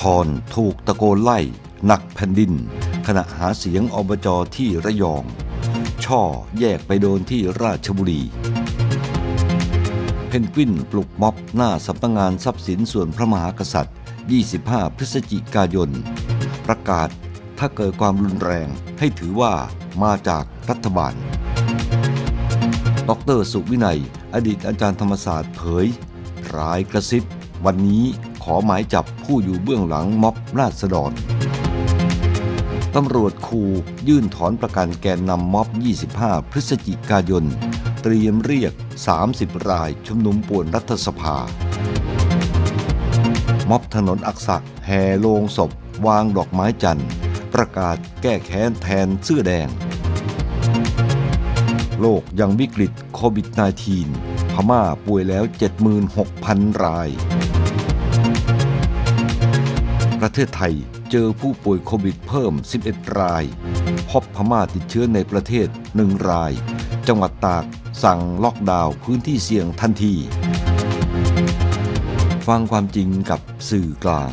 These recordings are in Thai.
ทรถูกตะโกนไล่หนักแผ่นดิน ขณะหาเสียงอบจที่ระยอง ช่อแยกไปโดนที่ราชบุรี เพนกวินปลุกม็อบหน้าสำนักงงานทรัพย์สินส่วนพระมหากษัตริย์ 25 พฤศจิกายนประกาศถ้าเกิดความรุนแรงให้ถือว่ามาจากรัฐบาล ดร สุวินัย อดีตอาจารย์ธรรมศาสตร์เผยรายกระซิบวันนี้ขอหมายจับผู้อยู่เบื้องหลังม็อบราษฎรตำรวจคูยื่นถอนประกันแกนนำม็อบ 25 พฤศจิกายน เตรียมเรียก 30 รายชุมนุมป่วนรัฐสภา ม็อบถนนอักษักแห่โลงศพ วางดอกไม้จันทร์ประกาศแก้แค้นแทนเสื้อแดงโลกยังวิกฤตโควิด -19 พม่าป่วยแล้ว 76,000 รายประเทศไทยเจอผู้ป่วยโควิดเพิ่ม 11 ราย พบพม่าติดเชื้อในประเทศ 1 รายจังหวัดตากสั่งล็อกดาวน์พื้นที่เสี่ยงทันที ฟังความจริงกับสื่อกลาง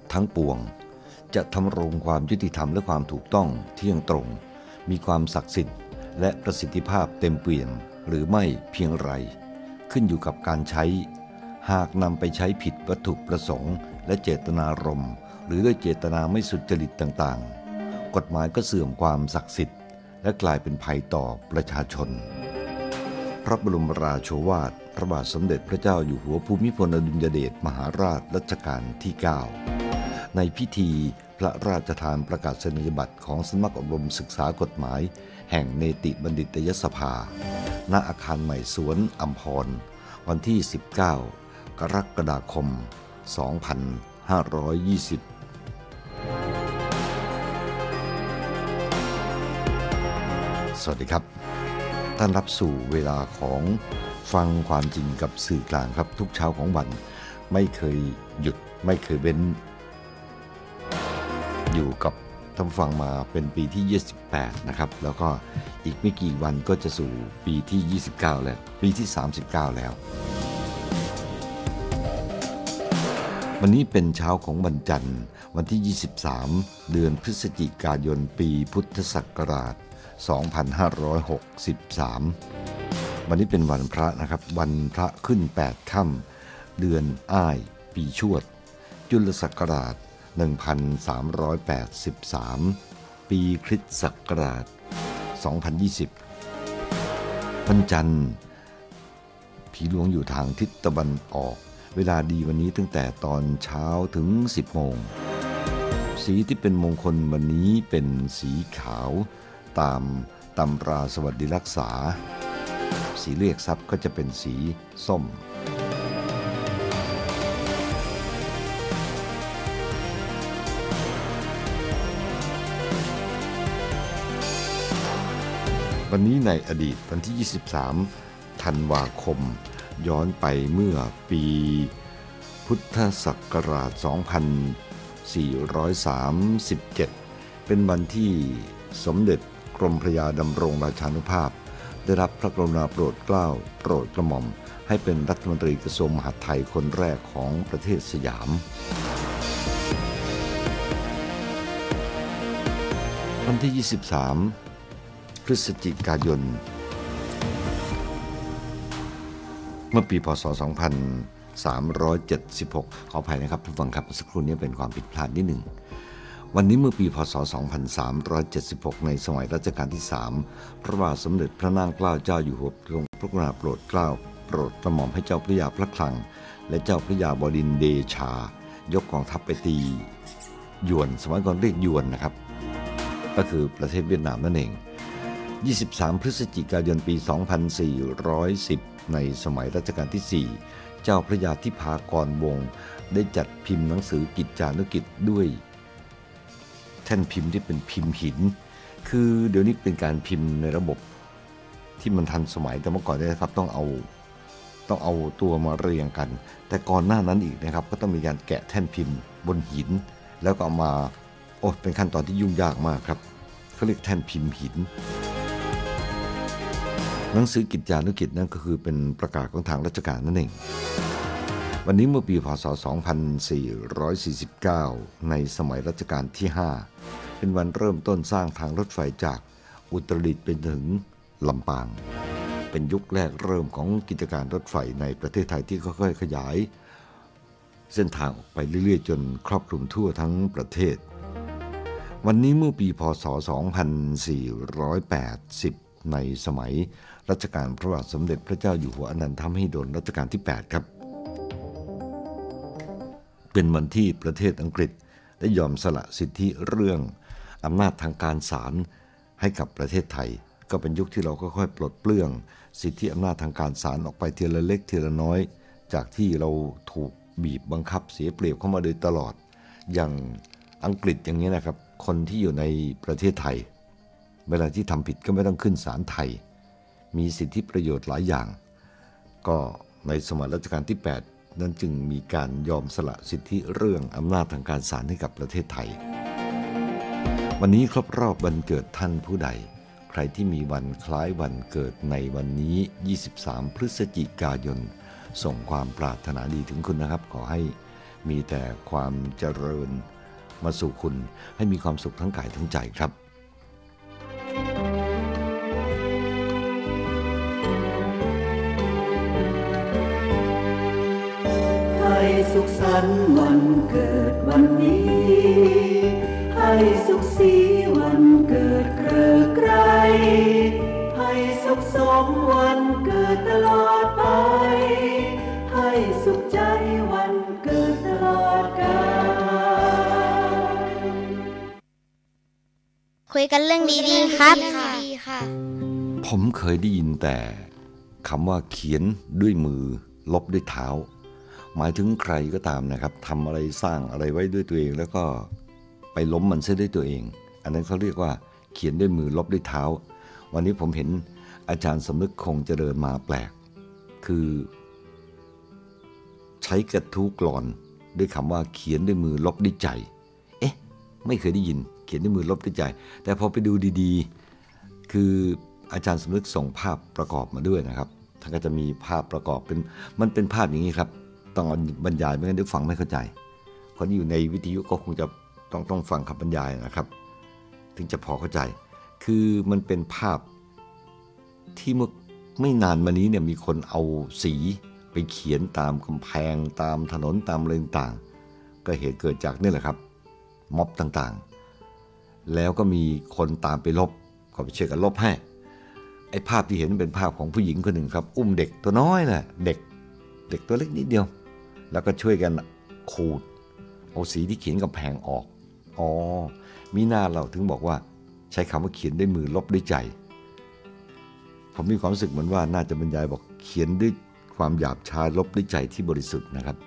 ทั้งปวงจะทำรงความยุติธรรมและความถูกต้องเที่ยงตรง มีความศักดิ์สิทธิ์ และประสิทธิภาพเต็มเปี่ยมหรือไม่เพียงไร ขึ้นอยู่กับการใช้ หากนำไปใช้ผิดวัตถุประสงค์ และเจตนารมณ์หรือด้วยเจตนาไม่สุจริตต่างๆ กฎหมายก็เสื่อมความศักดิ์สิทธิ์ และกลายเป็นภัยต่อประชาชน พระบรมราโชวาท พระบาทสมเด็จพระเจ้าอยู่หัวภูมิพลอดุลยเดชมหาราชรัชกาลที่9ในพิธีพระราชทานประกาศนียบัตรของสำนักอบรมศึกษากฎหมาย แห่งเนติบัณฑิตยสภา ณอาคารใหม่สวนอัมพร วันที่ 19 กรกฎาคม 2520 สวัสดีครับท่านรับสู่เวลาของฟังความจริงกับสื่อกลางครับทุกเช้าของวันไม่เคยหยุดไม่เคยเว้นอยู่กับท่านฟังมาเป็นปีที่28นะครับแล้วก็อีกไม่กี่วันก็จะสู่ปีที่ 29แล้วปีที่ 39 แล้ว วันนี้เป็นเช้าของวันจันทร์วันที่ 23เดือนพฤศจิกายนปีพุทธศักราช2563วันนี้เป็นวันพระนะครับวันพระขึ้น 8ค่ำเดือนอ้ายปีชวดจุลศักราช1383 ปีคริสต์ศักราช 2020วันจันทร์ ผีหลวงอยู่ทางทิศตะวันออก เวลาดีวันนี้ตั้งแต่ตอนเช้าถึง 10 โมง สีที่เป็นมงคลวันนี้เป็นสีขาว ตามตำราสวัสดิรักษา สีเรียกทรัพย์ก็จะเป็นสีส้มวันนี้ในอดีต วันที่ 23 ธันวาคม ย้อนไปเมื่อปีพุทธศักราช 2437 เป็นวันที่สมเด็จกรมพระยาดำรงราชานุภาพ ได้รับพระกรุณาโปรดเกล้าโปรดกระหม่อม ให้เป็นรัฐมนตรีกระทรวงมหาดไทยคนแรกของประเทศสยาม วันที่ 23ฤศจิกายนเมื่อปีพศ2376ขออภัยนะครับผู้ฟังครับสักครู่นี้เป็นความผิดพลาดนิดหนึ่งวันนี้เมื่อปีพศ 2376 ในสมัยรัชกาลที่ 3 พระบาทสมเด็จพระนางเกล้าเจ้าอยู่หัวทรงพระกรุณาโปรดเกล้าโปรดกระหม่อมให้เจ้าพระยาพระคลัง และเจ้าพระยาบดินเดชา ยกกองทัพไปตียวน สมัยก่อนเรียกยวนนะครับ ก็คือประเทศเวียดนามนั่นเอง23พฤศจิกายนปี 2410 ในสมัยรัชกาลที่ 4 เจ้าพระยาทิพากรวงศ์ได้จัดพิมพ์หนังสือกิจจานุกิจด้วย แท่นพิมพ์ที่เป็นพิมพ์หิน คือเดี๋ยวนี้เป็นการพิมพ์ในระบบที่มันทันสมัย แต่เมื่อก่อนนะครับต้องเอาต้องเอาตัวมาเรียงกัน แต่ก่อนหน้านั้นอีกนะครับ ก็ต้องมีการแกะแท่นพิมพ์บนหิน แล้วก็เอามาโอ้เป็นขั้นตอนที่ยุ่งยากมากครับ เขาเรียกแท่นพิมพ์หินหนังสือกิจจานุกิจนั่นก็คือเป็นประกาศของทางราชการนั่นเอง วันนี้เมื่อปีพศ 2449 ในสมัยรัชกาลที่ 5 เป็นวันเริ่มต้นสร้างทางรถไฟจากอุตรดิตถ์ไปถึงลำปาง เป็นยุคแรกเริ่มของกิจการรถไฟในประเทศไทยที่ค่อยๆ ขยาย เส้นทางออกไปเรื่อยๆ จนครอบคลุมทั่วทั้งประเทศ วันนี้เมื่อปีพศ 2480 ในสมัยรัชกาลพระบาทสมเด็จพระเจ้าอยู่หัวอนันทมหิดลรัชกาลที่ 8 ครับ เป็นวันที่ประเทศอังกฤษได้ยอมสละสิทธิเรื่องอำนาจทางการศาลให้กับประเทศไทย ก็เป็นยุคที่เราก็ค่อยปลดเปลื้อง สิทธิอำนาจทางการศาลออกไปทีละเล็กทีละน้อย จากที่เราถูกบีบบังคับ เสียเปรียบเข้ามาโดยตลอด อย่างอังกฤษอย่างนี้นะครับ คนที่อยู่ในประเทศไทย เวลาที่ทำผิดก็ไม่ต้องขึ้นศาลไทยมีสิทธิประโยชน์หลายอย่าง ก็ในสมัยรัชกาลที่ 8 นั้นจึงมีการยอมสละสิทธิเรื่อง อำนาจทางการศาลให้กับประเทศไทย วันนี้ครบรอบวันเกิดท่านผู้ใด ใครที่มีวันคล้ายวันเกิดในวันนี้ 23 พฤศจิกายน ส่งความปรารถนาดีถึงคุณนะครับ ขอให้มีแต่ความเจริญมาสู่คุณให้มีความสุขทั้งกายทั้งใจครับันวันเกิดวันนี้ ให้สุขสีวันเกิดเกลือไกรให้สุขสมวันเกิดตลอดไป ให้สุขใจวันเกิดตลอดกาลคุยกันเรื่องดีๆ ครับผมเคยได้ยินแต่คำว่าเขียนด้วยมือลบด้วยเท้าหมายถึงใครก็ตามนะครับทำอะไรสร้างอะไรไว้ด้วยตัวเอง แล้วก็ไปล้มมันเสียด้วยตัวเอง อันนั้นเขาเรียกว่า เขียนด้วยมือลบด้วยเท้า วันนี้ผมเห็นอาจารย์สมนึกคงเจริญมาแปลก คือ ใช้กระทูกกลอน ด้วยคำว่าเขียนด้วยมือลบด้วยใจ เอ๊ะ ไม่เคยได้ยิน เขียนด้วยมือลบด้วยใจ แต่พอไปดูดีๆ คืออาจารย์สมนึกส่งภาพประกอบมาด้วยนะครับท่านก็จะมีภาพประกอบเป็นมันเป็นภาพอย่างนี้ครับต้องบรรยายไม่งั้นเดี๋ยวฟังไม่เข้าใจ คนที่อยู่ในวิทยุก็คงจะต้องต้องฟังคำบรรยายนะครับถึงจะพอเข้าใจ คือมันเป็นภาพที่เมื่อไม่นานมานี้เนี่ยมีคนเอาสีไปเขียนตามกำแพงตามถนนตามอะไรต่างๆก็เหตุเกิดจากนี่แหละครับ ม็อบต่างๆ แล้วก็มีคนตามไปลบก็ไปเชื่อกันลบให้ ไอ้ภาพที่เห็นเป็นภาพของผู้หญิงคนหนึ่งครับ อุ้มเด็กตัวน้อยนะ่ะเด็กเด็กตัวเล็กนิดเดียวแล้วก็ช่วยกันขูดเอาสีที่เขียนกับแผงออก อ๋อมีหน้าเราถึงบอกว่าใช้คำว่าเขียนด้วยมือลบด้วยใจ ผมมีความรู้สึกเหมือนว่าน่าจะบรรยายบอกเขียนด้วยความหยาบช้าลบด้วยใจที่บริสุทธิ์นะครับ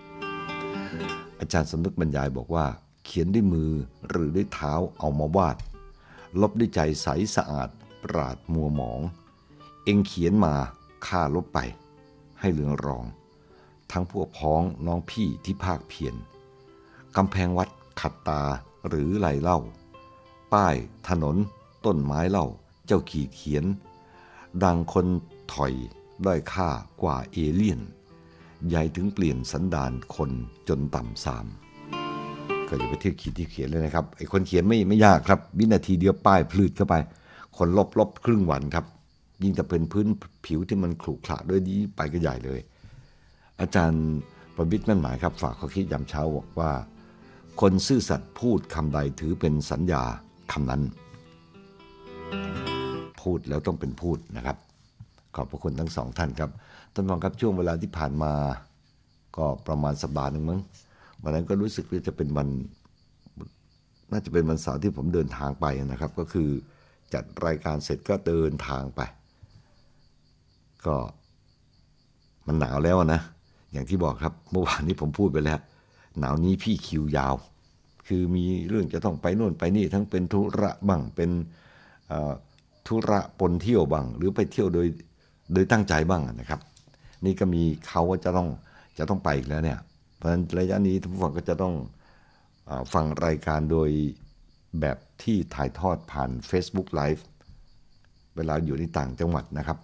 อาจารย์สมนึกบรรยายบอกว่า เขียนด้วยมือหรือด้วยเท้าเอามาวาด ลบด้วยใจใสสะอาด ปราดมัวหมอง เองเขียนมาข้าลบไป ให้เหลืองรองทั้งพวกพ้องน้องพี่ที่ภาคเพียนกำแพงวัดขัดตาหรือไหลเล่า ป้ายถนน ต้นไม้เล่าเจ้าขีดเขียน ดังคนถอยด้อยค่ากว่าเอเลี่ยน ใหญ่ถึงเปลี่ยนสันดานคนจนต่ำสามก็อย่าไปเที่ยวขีดที่เขียนเลยนะครับไอ้คนเขียนไม่ไม่ยากครับ วินาทีเดียวป้ายพลืดเข้าไป คนลบลบครึ่งวันครับ ยิ่งจะเป็นพื้นผิวที่มันขรุขระด้วยนี้ไปก็ใหญ่เลยอาจารย์ประวิทย์มั่นหมายครับ ฝากข้อคิดยามเช้าบอกว่า คนซื่อสัตย์พูดคำใดถือเป็นสัญญาคำนั้น พูดแล้วต้องเป็นพูดนะครับ ขอบพระคุณทั้งสองท่านครับท่านฟังครับช่วงเวลาที่ผ่านมา ก็ประมาณสัปดาห์หนึ่งมั้งวันนั้นก็รู้สึกว่าจะเป็นวัน น่าจะเป็นวันเสาร์ที่ผมเดินทางไปนะครับ ก็คือจัดรายการเสร็จก็เดินทางไป ก็มันหนาวแล้วนะอย่างที่บอกครับเมื่อวานนี้ผมพูดไปแล้ว หนาวนี้พี่คิวยาว คือมีเรื่องจะต้องไปโน่นไปนี่ทั้งเป็นธุระบ้างเป็นธุระปนเที่ยวบ้าง หรือไปเที่ยวโดยโดยตั้งใจบ้างนะครับ นี่ก็มีเขาว่าจะต้องจะต้องไปอีกแล้วเนี่ยเพราะฉะนั้นระยะนี้ทุกคนก็จะต้องอฟังรายการโดยแบบที่ถ่ายทอดผ่าน Facebook Live เวลาอยู่ในต่างจังหวัดนะครับ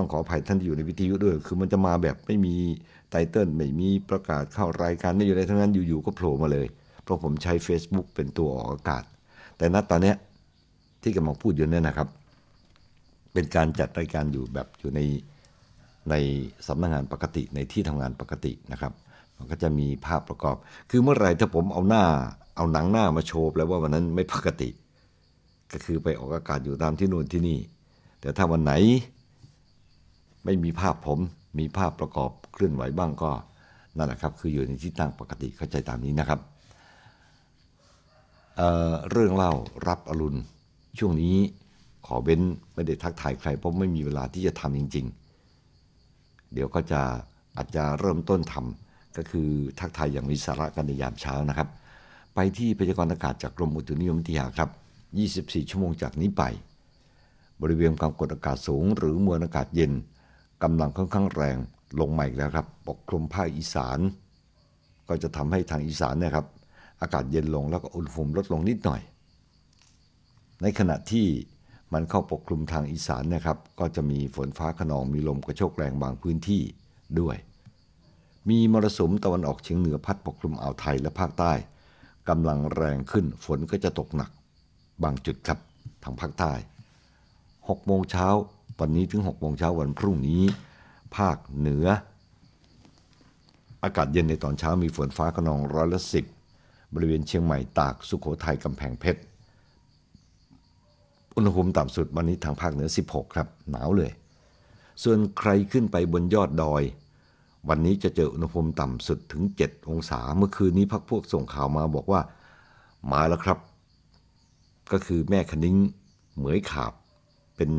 ต้องขออภัยท่านที่อยู่ในวิทยุด้วย คือมันจะมาแบบไม่มีไตเติล ไม่มีประกาศเข้ารายการไม่อยู่อะไรทั้งนั้นอยู่ ๆ ก็โผล่มาเลย เพราะผมใช้ Facebook เป็นตัวออกอากาศ แต่ณ ตอนนี้ที่กำลังพูดอยู่เนี่ยนะครับ เป็นการจัดรายการอยู่แบบอยู่ในในสำนักงงานปกติในที่ทำงานปกตินะครับมันก็จะมีภาพประกอบ คือเมื่อไหร่ถ้าผมเอาหน้า เอาหนังหน้ามาโชว์แปลว่าวันนั้นไม่ปกติ ก็คือไปออกอากาศอยู่ตามที่นู่นที่นี่ แต่ถ้าวันไหนไม่มีภาพผม มีภาพประกอบเคลื่อนไหวบ้างก็นั่นแหละครับ คืออยู่ในที่ตั้งปกติเข้าใจตามนี้นะครับเเรื่องเล่ารับอรุณช่วงนี้ขอเบ้นไม่ได้ทักทายใคร เพราะไม่มีเวลาที่จะทำจริง ๆ เดี๋ยวก็จะอาจจะเริ่มต้นทำก็คือทักทายอย่างมีสาระกันในยามเช้านะครับ ไปที่พยากรณ์อากาศจากกรมอุตุนิยมวิทยาครับ 24 ชั่วโมงจากนี้ไป บริเวณความกดอากาศสูง หรือมวลอากาศเย็นกำลังค่อนข้างแรงลงมาอีกแล้วครับปกคลุมภาคอีสาน ก็จะทำให้ทางอีสานเนี่ยครับ อากาศเย็นลงแล้วก็อุณหภูมิลดลงนิดหน่อย ในขณะที่มันเข้าปกคลุมทางอีสานนะครับ ก็จะมีฝนฟ้าขนองมีลมกระโชกแรงบางพื้นที่ด้วย มีมรสุมตะวันออกเฉียงเหนือพัดปกคลุมอ่าวไทยและภาคใต้กำลังแรงขึ้นฝนก็จะตกหนัก บางจุดครับทางภาคใต้6โมงเช้าวันนี้ถึง6โมงเช้า วันพรุ่งนี้ ภาคเหนือ อากาศเย็นในตอนเช้ามีฝนฟ้าขนองร้อยละสิบบริเวณเชียงใหม่ตากสุขโขทัยกำแพงเพชรอุณหภูมิต่ำสุด วันนี้ทางภาคเหนือ 16 ครับ หนาวเลย ส่วนใครขึ้นไปบนยอดดอย วันนี้จะเจออุณหภูมิต่ำสุดถึง 7 องศา เมื่อคืนนี้พักพวกส่งข่าวมาบอกว่ามาแล้วครับ ก็คือแม่คณิ้งเหมยขาบเป็น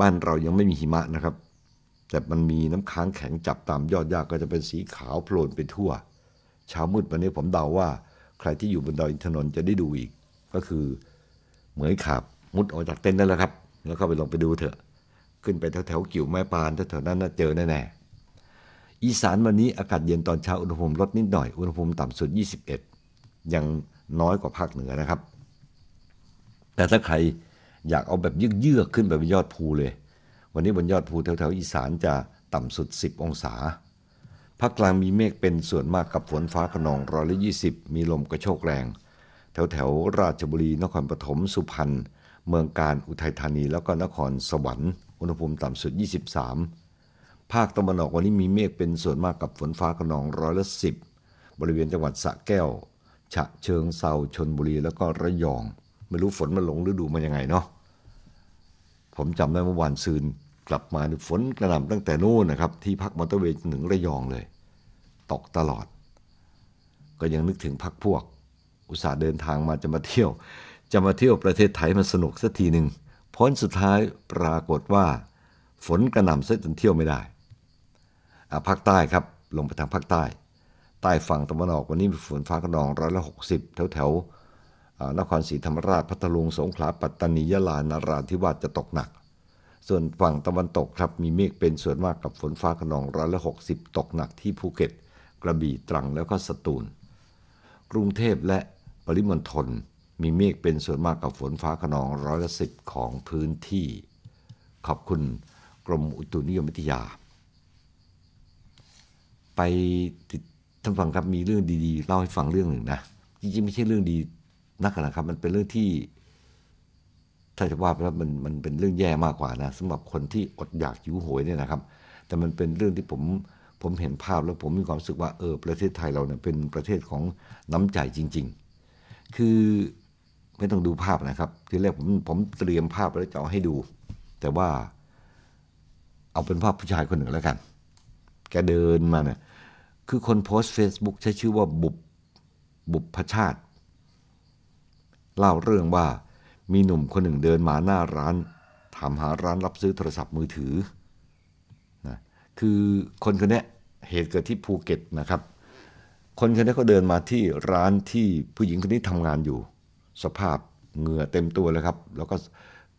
บ้านเรายังไม่มีหิมะนะครับ แต่มันมีน้ำค้างแข็งจับตามยอดหญ้าก็จะเป็นสีขาวโพลนไปทั่ว เช้ามืดวันนี้ผมเดาว่า ใครที่อยู่บนดอยอินทนนท์จะได้ดูอีก ก็คือเหมือยขาบมุดออกจากเต็นท์นั่นแหละครับ แล้วก็ไปลงไปดูเถอะ ขึ้นไปแถวแถวกิ่วแม่ปานแถวๆนั้นเจอแน่ๆอีสานวันนี้อากาศเย็นตอนเช้าอุณหภูมิลดนิดหน่อยอุณหภูมิต่ำสุด 21 ยังน้อยกว่าภาคเหนือนะครับ แต่ถ้าใครอยากเอาแบบยืเยือกขึ้นไปบนยอดภูเลย วันนี้บนยอดภู แถวๆ อีสานจะต่ำสุด 10 องศา ภาคกลางมีเมฆเป็นส่วนมากกับฝนฟ้าขนองร้อยละยี่สิบมีลมกระโชกแรง แถวแถวราชบุรีนครปฐมสุพรรณเมืองการ อุทัยธานีแล้วก็นครสวรรค์อุณหภูมิต่ำสุด 23 ภาคตะวันออกวันนี้มีเมฆเป็นส่วนมากกับฝนฟ้าขนองร้อยละสิบบริเวณจังหวัดสระแก้ว ฉะเชิงเซาชนบุรีแล้วก็ระยองไม่รู้ฝนมาหลงฤดูมันยังไงเนาะผมจำได้เมื่อวานซืน กลับมาฝนกระหน่ำตั้งแต่นู้นนะครับ ที่พักมอเตอร์เวย์นถึงระยองเลย ตกตลอด ก็ยังนึกถึงพักพวก อุตส่าห์เดินทางมาจะมาเที่ยว จะมาเที่ยวประเทศไทยมันสนุกสักทีหนึ่งพ้นสุดท้ายปรากฏว่า ฝนกระหน่ำซะจนเที่ยวไม่ได้อาภาคใต้ครับลงไปทางภาคใต้ ใต้ฝั่งตะวันออกวันนี้มีฝนฟ้าขนองร้อยละหกสิบแถวแถวนครศรีธรรมราชพัทลุงสงขลาปัตตานียะลานาราธิวาสจะตกหนัก ส่วนฝั่งตะวันตกครับ มีเมฆเป็นส่วนมากกับฝนฟ้าขนองร้อยละหกสิบตกหนักที่ภูเก็ตกระบี่ตรังแล้วก็สตูล กรุงเทพและปริมณฑลมีเมฆเป็นส่วนมากกับฝนฟ้าขนองร้อยละสิบของพื้นที่ ขอบคุณกรมอุตุนิยมวิทยา ไปท่านฟังครับมีเรื่องดีๆ เล่าให้ฟังเรื่องหนึ่งนะจริงๆไม่ใช่เรื่องดีนักขนะครับมันเป็นเรื่องที่ถ้าจะว่าไปแล้วมันมันเป็นเรื่องแย่มากกว่านะสำหรับคนที่อดอยากหิวโหยเนี่ยนะครับ แต่มันเป็นเรื่องที่ผม ผม เห็นภาพแล้วผมมีความรู้สึกว่าเออประเทศไทยเราเนี่ยเป็นประเทศของน้ำใจจริง ๆ คือไม่ต้องดูภาพนะครับทีแรกผมผมเตรียมภาพแล้วจะเอาให้ดู แต่ว่าเอาเป็นภาพผู้ชายคนหนึ่งแล้วกัน แกเดินมาเนี่ยคือคนโพสต์ Facebook ใช้ชื่อว่าบุบบุบพชาติเล่าเรื่องว่ามีหนุ่มคนหนึ่งเดินมาหน้าร้าน ถามหาร้านรับซื้อโทรศัพท์มือถือนะคือคนคนนี้เหตุเกิดที่ภูเก็ตนะครับ คนคนนี้ก็เดินมาที่ร้านที่ผู้หญิงคนนี้ทำงานอยู่ สภาพเหงื่อเต็มตัวเลยครับ แล้วก็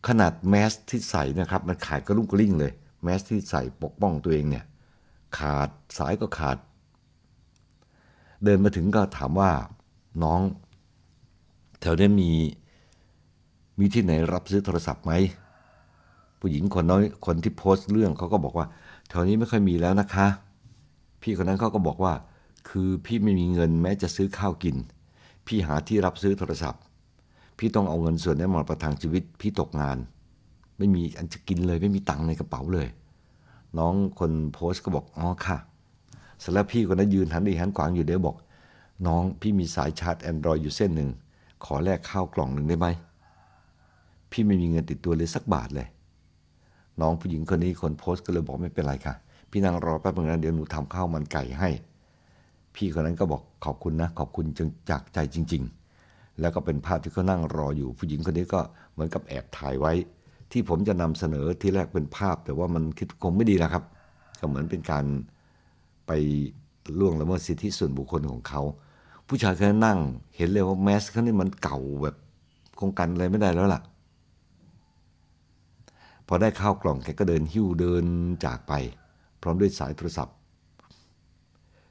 ขนาดแมสที่ใส่นะครับมันขาดกระลุ่งกระลิ่งเลยแมสที่ใส่ปกป้องตัวเองเนี่ยขาดสายก็ขาด เดินมาถึงก็ถามว่าน้องแถวนี้มีมีที่ไหนรับซื้อโทรศัพท์ไหมผู้หญิงคนน้อยคนที่โพสต์เรื่องเขาก็บอกว่าแถวนี้ไม่ค่อยมีแล้วนะคะ พี่คนนั้นเขาก็บอกว่า คือพี่ไม่มีเงินแม้จะซื้อข้าวกิน พี่หาที่รับซื้อโทรศัพท์ พี่ต้องเอาเงินส่วนนี้มาประทังชีวิต พี่ตกงาน ไม่มีอันจะกินเลย ไม่มีตังค์ในกระเป๋าเลย น้องคนโพสต์ก็บอกอ๋อค่ะสแล้วพี่คนนั้นยืนหันดีหันขวางอยู่เดี๋ยวบอก น้องพี่มีสายชาร์จแอนดรอยอยู่เส้นหนึ่งขอแลกข้าวกล่องหนึ่งได้ไหมพี่ไม่มีเงินติดตัวเลยสักบาทเลยน้องผู้หญิงคนนี้คนโพสต์ก็เลยบอกไม่เป็นไรค่ะ พี่นางรอแป๊บนึงนะเดี๋ยวหนูทำข้าวมันไก่ให้ พี่คนนั้นก็บอกขอบคุณนะ ขอบคุณจงจากใจจริง ๆ แล้วก็เป็นภาพที่เขานั่งรออยู่ผู้หญิงคนนี้ก็เหมือนกับแอบถ่ายไว้ ที่ผมจะนำเสนอที่แรกเป็นภาพ แต่ว่ามันคิดคงไม่ดีนะครับ ก็เหมือนเป็นการไปล่วงละเมิดสิทธิส่วนบุคคลของเขาผู้ชายคขนันั่ง เห็นเลยว่าแมสเขานี่มันเก่าแบบคงกันอะไรไม่ได้แล้วล่ะ พอได้ข้าวกล่องแกก็เดินหิ้วเดินจากไป พร้อมด้วยสายโทรศัพท์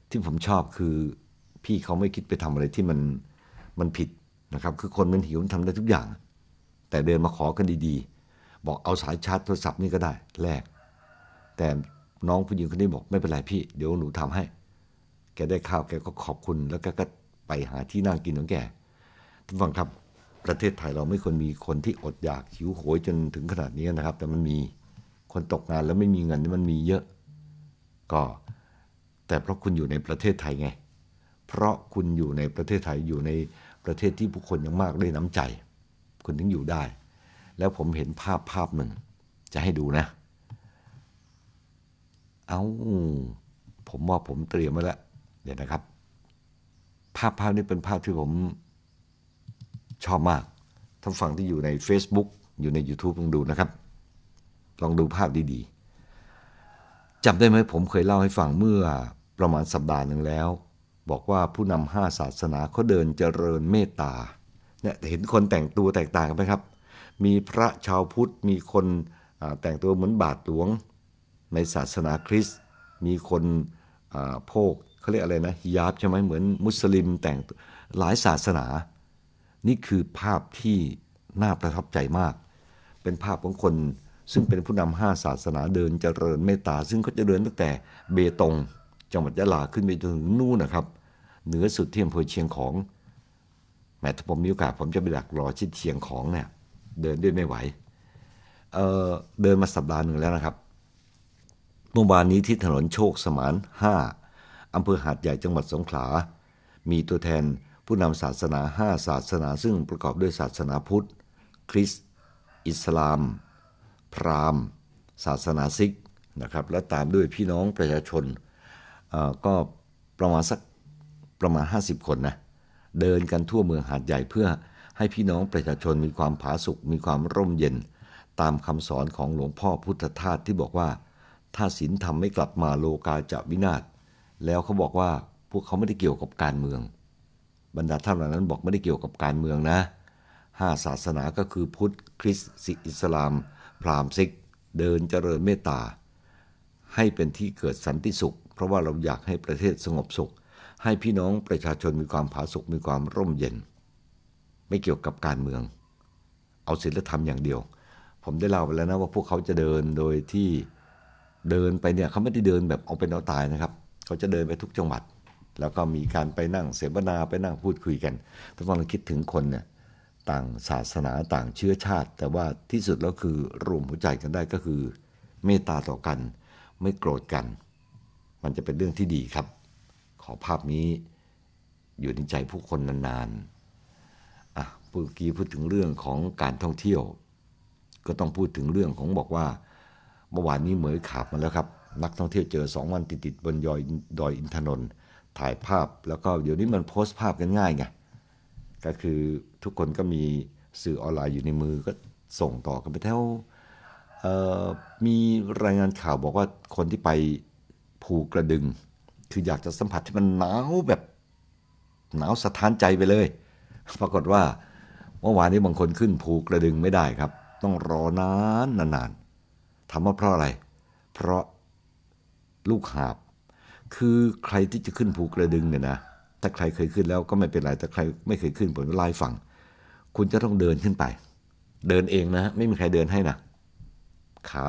ที่ผมชอบคือพี่เขาไม่คิดไปทำอะไรที่มันมันผิดนะครับ คือคนมันหิวมันทำได้ทุกอย่าง แต่เดินมาขอกันดีๆ บอกเอาสายชาร์จโทรศัพท์นี่ก็ได้แลกแต่น้องผู้หญิงคนนี้บอกไม่เป็นไรพี่ เดี๋ยวหนูทำให้ แกได้ข้าวแกก็ขอบคุณแล้วแกก็ไปหาที่นั่งกินของแกท่านฟังครับ ประเทศไทยเราไม่ควรมีคนที่อดอยากหิวโหยจนถึงขนาดนี้นะครับ แต่มันมีคนตกงานแล้วไม่มีเงิน มันมีเยอะ ก็ แต่เพราะคุณอยู่ในประเทศไทยไง เพราะคุณอยู่ในประเทศไทยอยู่ในประเทศที่ผู้คนยังมากด้วยน้ำใจ คุณถึงอยู่ได้ แล้วผมเห็นภาพภาพหนึ่งจะให้ดูนะ เอา้าผมว่าผมเตรียมไว้แล้ว เดี๋ยวนะครับภาพภาพนี้เป็นภาพที่ผมชอบมากท่านฟังที่อยู่ใน Facebook อยู่ใน YouTube ลองดูนะครับ ลองดูภาพดีๆ จำได้ไหมผมเคยเล่าให้ฟังเมื่อประมาณสัปดาห์หนึ่งแล้ว บอกว่าผู้นำห้าศาสนาเขาเดินเจริญเมตตา เนี่ยเห็นคนแต่งตัวแตกต่างกันไหมครับ มีพระชาวพุทธ มีคนแต่งตัวเหมือนบาทหลวงในศาสนาคริสต์มีคนโพกเขาเรียกอะไรนะฮิยาบใช่ไหมเหมือนมุสลิมแต่งหลายศาสนา นี่คือภาพที่น่าประทับใจมาก เป็นภาพของคนซึ่งเป็นผู้นำห้าศาสนาเดินเจริญเมตตา ซึ่งเขาจะเดินตั้งแต่เบตง จังหวัดยะลาขึ้นไปจนถึงนู่นนะครับ เหนือสุดที่อำเภอเชียงของ แม้ถ้าผมมีโอกาส ผมจะไปดักรอชิดเชียงของเนี่ยเดินด้วยไม่ไหวเเดินมาสัปดาห์หนึ่งแล้วนะครับเมื่อวานนี้ที่ถนนโชคสมาน5อำเภอหาดใหญ่จังหวัดสงขลา มีตัวแทนผู้นำศาสนาห้าศาสนาซึ่งประกอบด้วยศาสนาพุทธ คริสต์อิสลาม พราหมณ์ ศาสนาซิกนะครับและตามด้วยพี่น้องประชาชนก็ประมาณสักประมาณ50 คนนะเดินกันทั่วเมืองหาดใหญ่เพื่อให้พี่น้องประชาชนมีความผาสุกมีความร่มเย็น ตามคำสอนของหลวงพ่อพุทธทาสที่บอกว่า ถ้าศีลธรรมไม่กลับมาโลกาจะวินาศแล้วเขาบอกว่าพวกเขาไม่ได้เกี่ยวกับการเมือง บรรดาท่านเหล่านั้นบอกไม่ได้เกี่ยวกับการเมืองนะห้าศาสนาก็คือพุทธ คริสต์อิสลาม พราหมณ์ซิกเดินเจริญเมตตา ให้เป็นที่เกิดสันติสุข เพราะว่าเราอยากให้ประเทศสงบสุข ให้พี่น้องประชาชนมีความผาสุกมีความร่มเย็น ไม่เกี่ยวกับการเมือง เอาศีลธรรมอย่างเดียว ผมได้เล่าไปแล้วนะว่าพวกเขาจะเดินโดยที่เดินไปเนี่ยเขาไม่ได้เดินแบบเอาเป็นเอาตายนะครับเขาจะเดินไปทุกจังหวัด แล้วก็มีการไปนั่งเสวนาไปนั่งพูดคุยกันถ้าเราคิดถึงคนเนี่ยต่างศาสนาต่างเชื้อชาติ แต่ว่าที่สุดแล้วคือรวมหัวใจกันได้ก็คือ เมตตาต่อกัน ไม่โกรธกัน มันจะเป็นเรื่องที่ดีครับ ขอภาพนี้อยู่ในใจผู้คนนานๆอ่ะเมื่อกี้พูดถึงเรื่องของการท่องเที่ยว ก็ต้องพูดถึงเรื่องของบอกว่าเมื่อวานนี้เหมยขาบมาแล้วครับนักท่องเที่ยวเจอสองวันติดติดบนยอย ดอยอินทนนท์ถ่ายภาพแล้วก็เดี๋ยวนี้มันโพสต์ภาพกันง่ายไงก็คือทุกคนก็มีสื่อออนไลน์อยู่ในมือก็ส่งต่อกันไปเท่ามีรายงานข่าวบอกว่าคนที่ไปภูกระดึง คืออยากจะสัมผัสที่มันหนาวแบบหนาวสะท้านใจไปเลยปรากฏว่า เมื่อวานนี้บางคนขึ้นภูกระดึงไม่ได้ครับ ต้องรอนานนานๆถามว่าเพราะอะไร เพราะลูกหาบ คือใครที่จะขึ้นภูกระดึงเนี่ยนะ ถ้าใครเคยขึ้นแล้วก็ไม่เป็นไร แต่ใครไม่เคยขึ้นผมไล่ฟังคุณจะต้องเดินขึ้นไป เดินเองนะ ไม่มีใครเดินให้นะ ขา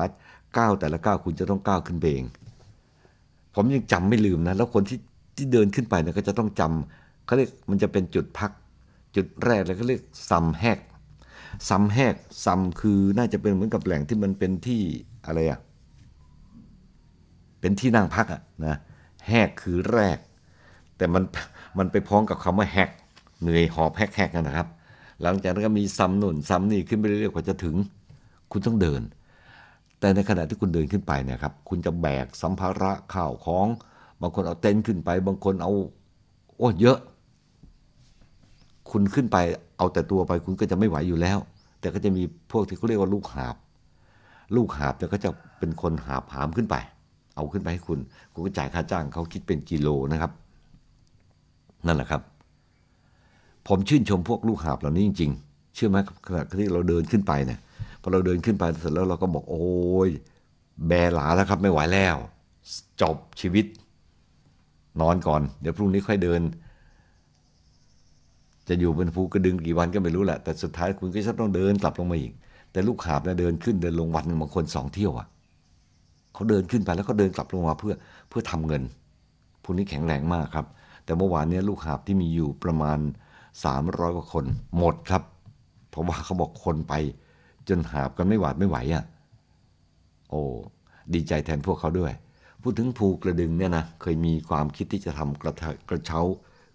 ก้าวแต่ละก้าวคุณจะต้องก้าวขึ้นเอง ผมยังจำไม่ลืมนะ แล้วคนที่ที่เดินขึ้นไปเนี่ยก็จะต้องจำเขาเรียก มันจะเป็นจุดพัก จุดแรกแล้วก็เรียกซัมแฮกซัมแฮกซัมคือน่าจะเป็นเหมือนกับแหล่งที่มันเป็นที่อะไรอะเป็นที่นั่งพักอะนะแหกคือแรก แต่มันมันไปพ้องกับคำว่าแหก เหนื่อยหอบแหกหกนนะครับ หลังจากนั้นก็มีซ้ำหนุนซ้ำนี่ขึ้นไปเรื่อยๆกว่าจะถึง คุณต้องเดิน แต่ในขณะที่คุณเดินขึ้นไปเนี่ยครับ คุณจะแบกสัมภาระข้าวของ บางคนเอาเต็นท์ขึ้นไป บางคนเอาโอ้เยอะ คุณขึ้นไปเอาแต่ตัวไป คุณก็จะไม่ไหวอยู่แล้ว แต่ก็จะมีพวกที่เขาเรียกว่าลูกหาบ ลูกหาบเนี่ยก็จะเป็นคนหาบหามขึ้นไปเอาขึ้นไปให้คุณคุณก็จ่ายค่าจ้างเขาคิดเป็นกิโลนะครับ นั่นแหละครับ ผมชื่นชมพวกลูกหาบเหล่านี้จริง ๆ เชื่อไหมขณะที่เราเดินขึ้นไปเนี่ยพอเราเดินขึ้นไปเสร็จแล้วเราก็บอกโอ้ยแบหลาแล้วครับ ไม่ไหวแล้ว จบชีวิต นอนก่อนเดี๋ยวพรุ่งนี้ค่อยเดิน จะอยู่บนภูกระดึงกี่วันก็ไม่รู้แหละ แต่สุดท้ายคุณก็จะต้องเดินกลับลงมาอีก แต่ลูกหาบเนี่ยเดินขึ้นเดินลงวันหนึ่งบางคนสองเที่ยวอะ่ะเขาเดินขึ้นไปแล้วก็เดินกลับลงมา เพื่อเพื่อทำเงิน พวกนี้แข็งแรงมากครับ แต่เมื่อวานนี้ลูกหาบที่มีอยู่ประมาณ 300 กว่าคน หมดครับ เพราะว่าเขาบอกคนไป จนหาบกันไม่หวาดไม่ไหวอะ่ะ โอ้ ดีใจแทนพวกเขาด้วย พูดถึงภูกระดึงเนี่ยนะเคยมีความคิดที่จะทำกระกระเช้า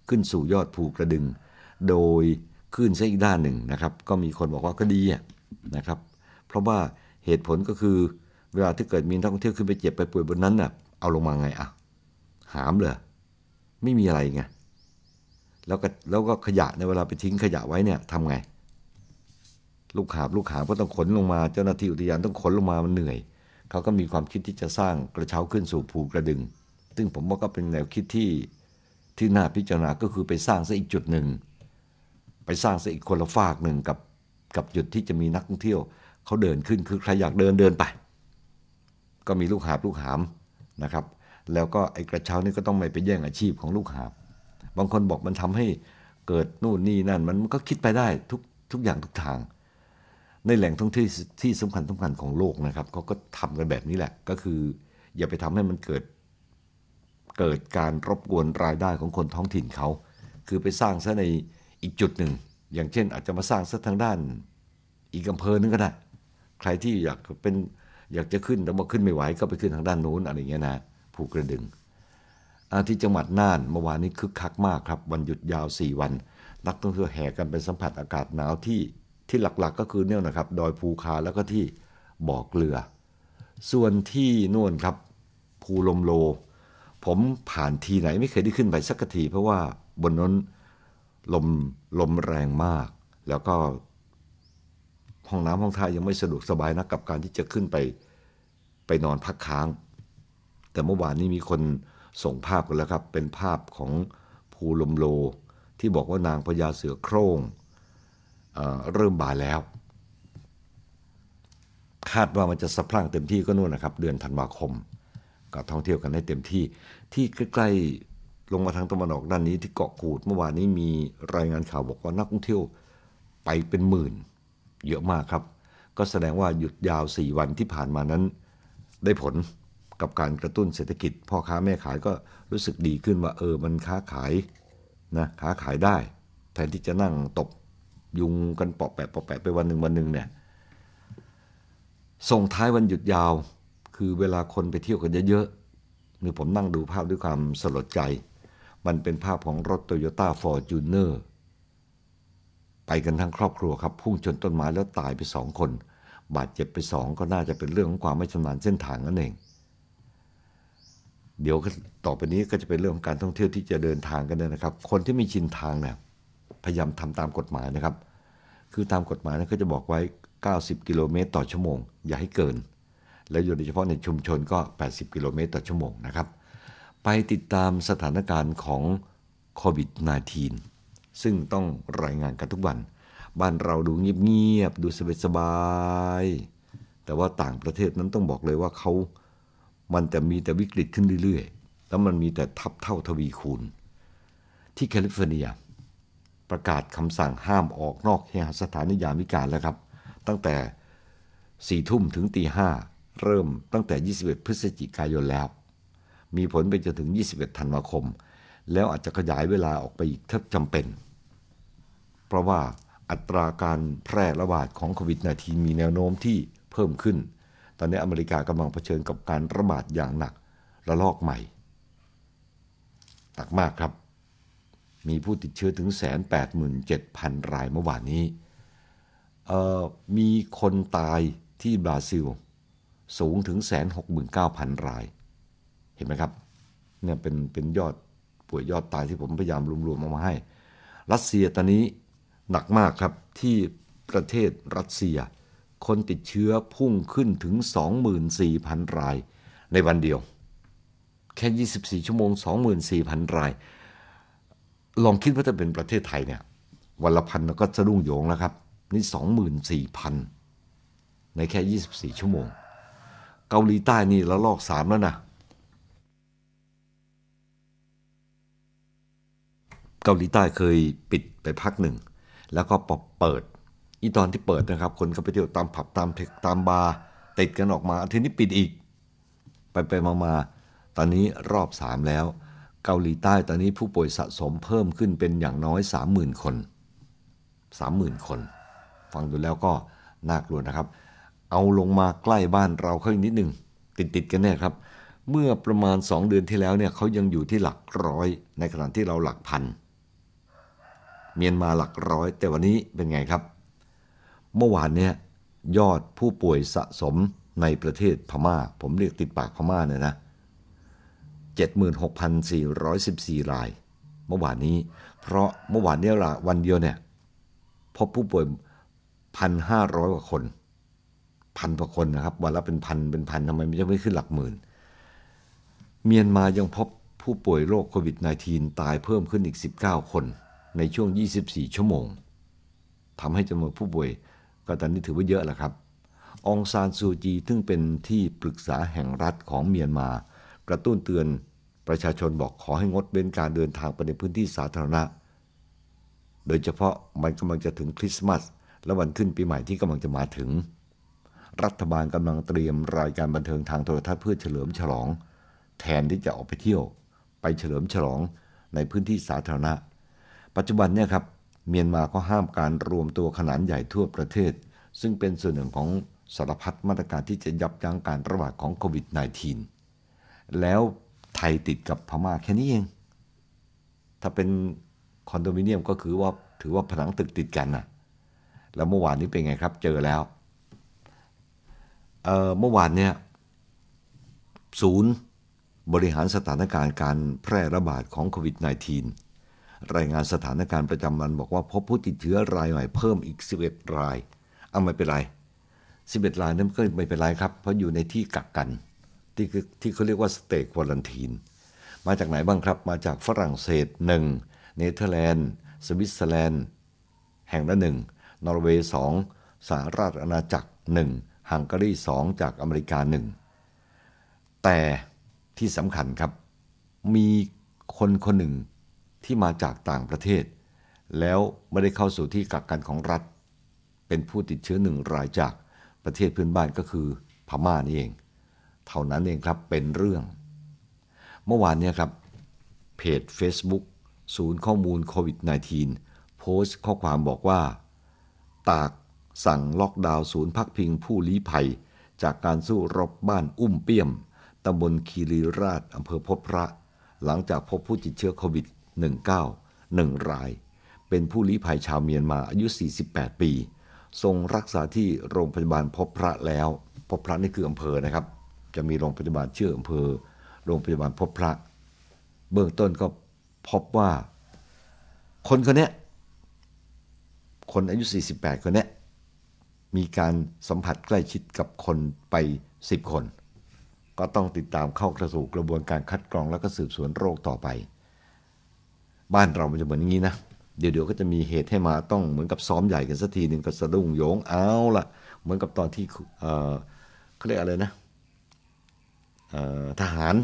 ขึ้นสู่ยอดภูกระดึง โดยขึ้นซะอีกด้านหนึ่งนะครับ ก็มีคนบอกว่าก็ดีนะครับ เพราะว่าเหตุผลก็คือเวลาที่เกิดมีนักท่องเที่ยวขึ้นไปเจ็บไปป่วยบนนั้นน่ะ เอาลงมาไงอ่ะหามเลยไม่มีอะไรไง แล้วก็แล้วก็ขยะในเวลาไปทิ้งขยะไว้เนี่ยทำไง ลูกหาบลูกหาก็ต้องขนลงมา เจ้าหน้าที่อุทยานต้องขนลงมามันเหนื่อย เขาก็มีความคิดที่จะสร้างกระเช้าขึ้นสู่ภูกระดึง ซึ่งผมว่าก็เป็นแนวคิดที่ที่น่าพิจารณาก็คือไปสร้างซะอีกจุดหนึ่ง ไปสร้างซะอีกคนละฝากหนึ่งกับ กับจุดที่จะมีนักท่องเที่ยว เขาเดินขึ้นคือใครอยากเดินเดินไปก็มีลูกหาบลูกหามนะครับ แล้วก็ไอ้กระเช้านี่ก็ต้องไม่ไปแย่งอาชีพของลูกหาบบางคนบอกมันทำให้เกิดนู่นนี่นั่นมันก็คิดไปได้ ทุกทุกอย่างทุกทาง ในแหล่งท่องเที่ยวที่สำคัญสำคัญของโลกนะครับเขาก็ทำกันแบบนี้แหละ ก็คือ อย่าไปทำให้มันเกิด เกิดการรบกวนรายได้ของคนท้องถิ่นเขาคือไปสร้างซะในอีกจุดหนึ่ง อย่างเช่น อาจจะมาสร้างซะทางด้าน อีกอำเภอหนึ่งก็ได้ใครที่อยากเป็นอยากจะขึ้นแต่ว่าขึ้นไม่ไหวก็ไปขึ้นทางด้านโน้นอะไรเงี้ยนะภูกระดึงที่จังหวัดน่านเมื่อวานนี้คึกคักมากครับ วันหยุดยาว 4 วัน นักท่องเที่ยวแห่กันไปสัมผัสอากาศหนาวที่ที่หลักๆ ก็คือเนี่ยนะครับ ดอยภูคาแล้วก็ที่บ่อเกลือ ส่วนที่นู่นครับ ภูลมโล ผมผ่านทีไหนไม่เคยได้ขึ้นไปสักทีเพราะว่าบนนั้นลมลมแรงมาก แล้วก็ห้องน้ำห้องท่ายังไม่สะดวกสบายนะักกับการที่จะขึ้นไป ไปนอนพักค้าง แต่เมื่อวานนี้มีคนส่งภาพกันแล้วครับ เป็นภาพของภูลมโล ที่บอกว่านางพญาเสือโครง่งเเริ่มบาดแล้ว คาดว่ามันจะสะพรั่งเต็มที่ก็นู่นนะครับ เดือนธันวาคมก็ท่องเที่ยวกันให้เต็มที่ ที่ใกล้ๆลงมาทางตะวันออกด้านนี้ที่เกาะกูดเมื่อวานนี้มีรายงานข่าวบอกว่านักท่องเที่ยวไปเป็นหมื่นเยอะมากครับ ก็แสดงว่าหยุดยาว 4 วันที่ผ่านมานั้น ได้ผลกับการกระตุ้นเศรษฐกิจพ่อค้าแม่ขายก็รู้สึกดีขึ้นว่าเออมันค้าขายนะค้าขายได้ แทนที่จะนั่งตกยุงกันปอกแปะปอกแปะไปวันหนึ่งวันหนึ่งเนี่ยส่งท้ายวันหยุดยาวคือเวลาคนไปเที่ยวกันเยอะๆนี่ผมนั่งดูภาพด้วยความสลดใจ มันเป็นภาพของรถโตโยต้าฟอร์จูเนอร์ไปกันทั้งครอบครัวครับพุ่งชนต้นไม้แล้วตายไปสองคน บาดเจ็บไปสองก็น่าจะเป็นเรื่องของความไม่ชำนาญเส้นทางนั่นเอง เดี๋ยวต่อไปนี้ก็จะเป็นเรื่องของการท่องเที่ยวที่จะเดินทางกันนะครับ คนที่ไม่ชินทางเนี่ยพยายามทำตามกฎหมายนะครับ คือตามกฎหมายนั้นก็จะบอกไว้ 90 กิโลเมตรต่อชั่วโมง อย่าให้เกิน แล้วโดยเฉพาะในชุมชนก็ 80 กิโลเมตรต่อชั่วโมงนะครับไปติดตามสถานการณ์ของโควิด -19 ซึ่งต้องรายงานกันทุกวัน บ้านเราดูเงียบๆ ดูสบายบาย แต่ว่าต่างประเทศนั้นต้องบอกเลยว่าเขามันแต่มีแต่วิกฤตขึ้นเรื่อยๆ แล้วมันมีแต่ทับเท่าทวีคูณ ที่แคลิฟอร์เนีย ประกาศคำสั่งห้ามออกนอกเคหสถานยามวิการแล้วครับ ตั้งแต่สี่ทุ่มถึงตีห้าเริ่มตั้งแต่ 21 พฤศจิกายนแล้ว มีผลไปจนถึง 21 ธันวาคม แล้วอาจจะขยายเวลาออกไปอีกถ้าจำเป็นเพราะว่าอัตราการแพร่ระบาดของโควิด -19 มีแนวโน้มที่เพิ่มขึ้น ตอนนี้อเมริกากำลังเผชิญกับการระบาดอย่างหนักระลอกใหม่ ตักมากครับ มีผู้ติดเชื้อถึง187,000รายเมื่อวานนี้ มีคนตายที่บราซิล สูงถึง169,000ราย เห็นไหมครับ เนี่ยเป็น เป็นยอดป่วยยอดตายที่ผมพยายามรวมๆเอามาให้ รัสเซียตอนนี้หนักมากครับที่ประเทศรัสเซียคนติดเชื้อพุ่งขึ้นถึง 24,000 ราย ในวันเดียว แค่ 24 ชั่วโมง 24,000 ราย ลองคิดว่าถ้าเป็นประเทศไทยเนี่ย วันละพันก็จะรุ่งโยงแล้วครับ นี่ 24,000 ในแค่ 24 ชั่วโมง เกาหลีใต้นี่ละลอกสามแล้วนะ เกาหลีใต้เคยปิดไปพักหนึ่งแล้วก็ปอบเปิดอีตอนที่เปิดนะครับ คนก็ไปเที่ยวตามผับตามเทคตามบาร์ติดกันออกมาทีนี้ปิดอีก ไปไปมามาตอนนี้รอบ 3 แล้ว เกาหลีใต้ตอนนี้ผู้ป่วยสะสมเพิ่มขึ้นเป็นอย่างน้อย30,000คน30,000คน ฟังดูแล้วก็น่ากลัวนะครับ เอาลงมาใกล้บ้านเราเข้าอีกนิดหนึ่งติดติดกันแน่ครับ เมื่อประมาณ 2 เดือนที่แล้ว เนี่ยเขายังอยู่ที่หลักร้อยในขณะที่เราหลักพันเมียนมาหลักร้อย แต่วันนี้เป็นไงครับ เมื่อวานเนี่ยยอดผู้ป่วยสะสมในประเทศพมา่า ผมเรียกติดปากพม่าเนี่ยนะ76,414ราย เมื่อวานนี้ เพราะเมื่อวานนี้ละวันเดียวเนี่ยพบผู้ป่วย 1,500กว่าคนพันกว่าคนนะครับ วันละเป็นพันเป็นพันทำไม่ัะไม่ขึ้นหลักหมื่น เมียนมายังพบผู้ป่วยโรคโควิด -19 ตายเพิ่มขึ้นอีก 19 คนในช่วง 24 ชั่วโมง ทำให้จำนวนผู้ป่วย ก็ตอนนี้ถือว่าเยอะแล้วครับองซานซูจีซึ่งเป็นที่ปรึกษาแห่งรัฐของเมียนมา กระตุ้นเตือนประชาชนบอกขอให้งดเว้นการเดินทางไปในพื้นที่สาธารณะ โดยเฉพาะมันกำลังจะถึงคริสต์มาส และวันขึ้นปีใหม่ที่กำลังจะมาถึง รัฐบาลกำลังเตรียมรายการบันเทิงทางโทรทัศน์เพื่อเฉลิมฉลอง แทนที่จะออกไปเที่ยว ไปเฉลิมฉลองในพื้นที่สาธารณะปัจจุบันเนี่ยครับเมียนมาก็ห้ามการรวมตัวขนาดใหญ่ทั่วประเทศ ซึ่งเป็นส่วนหนึ่งของสารพัดมาตรการที่จะยับยั้งการระบาดของโควิด -19 แล้วไทยติดกับพม่าแค่นี้เองถ้าเป็นคอนโดมิเนียมก็คือว่าถือว่าผนังตึกติดกันนะแล้วเมื่อวานนี้เป็นไงครับเจอแล้วเเมื่อวานเนี่ยศูนย์ บริหารสถานการณ์การแพร่ระบาดของโควิด -19 รายงานสถานการณ์ประจำวันบอกว่าพบผู้ติดเชื้อรายใหม่เพิ่มอีก 11 ราย เอาไม่เป็นไร 11 รายนั้นก็ไม่เป็นไรครับ เพราะอยู่ในที่กักกัน ที่ที่เขาเรียกว่าสเตทควอลันทีน มาจากไหนบ้างครับ มาจากฝรั่งเศสหนึ่งเนเธอร์แลนด์ สวิตเซอร์แลนด์ แห่งละหนึ่งนอร์เวย์สองสหราชอาณาจักรหนึ่งฮังการีสองจากอเมริกาหนึ่งแต่ที่สำคัญครับ มีคนคนหนึ่งที่มาจากต่างประเทศ แล้วไม่ได้เข้าสู่ที่กักกันของรัฐ เป็นผู้ติดเชื้อหนึ่งรายจากประเทศเพื่อนบ้านก็คือพม่านี่เอง เท่านั้นเองครับเป็นเรื่อง เมื่อวานเนี่ยครับเพจ Facebook ศูนย์ข้อมูลโควิด -19 โพสต์ข้อความบอกว่า ตากสั่งล็อกดาวน์ศูนย์พักพิงผู้ลี้ภัย จากการสู้รบบ้านอุ้มเปี้ยมตำบลคีรีราชอำเภอพบพระ หลังจากพบผู้ติดเชื้อโควิด19 1ราย เป็นผู้ลี้ภัยชาวเมียนมาอายุ 48 ปีทรงรักษาที่โรงพยาบาลพบพระแล้ว พบพระนี่คืออำเภอนะครับ จะมีโรงพยาบาลชื่ออำเภอโรงพยาบาลพบพระ เบื้องต้นก็พบว่าคน คนนี้คนอายุ 48 คนนี้มีการสัมผัสใกล้ชิดกับคนไป 10 คน ก็ต้องติดตามเข้ากระสู่กระบวนการคัดกรองแล้วก็สืบสวนโรคต่อไปบ้านเรา มันจะเหมือนอย่างนี้นะ เดี๋ยวๆ ก็จะมีเหตุให้มา ต้องเหมือนกับซ้อมใหญ่กันสักทีหนึ่งก็สะดุ้งโยงเอาละเหมือนกับตอนที่เขาเรียกอะไรนะทหาร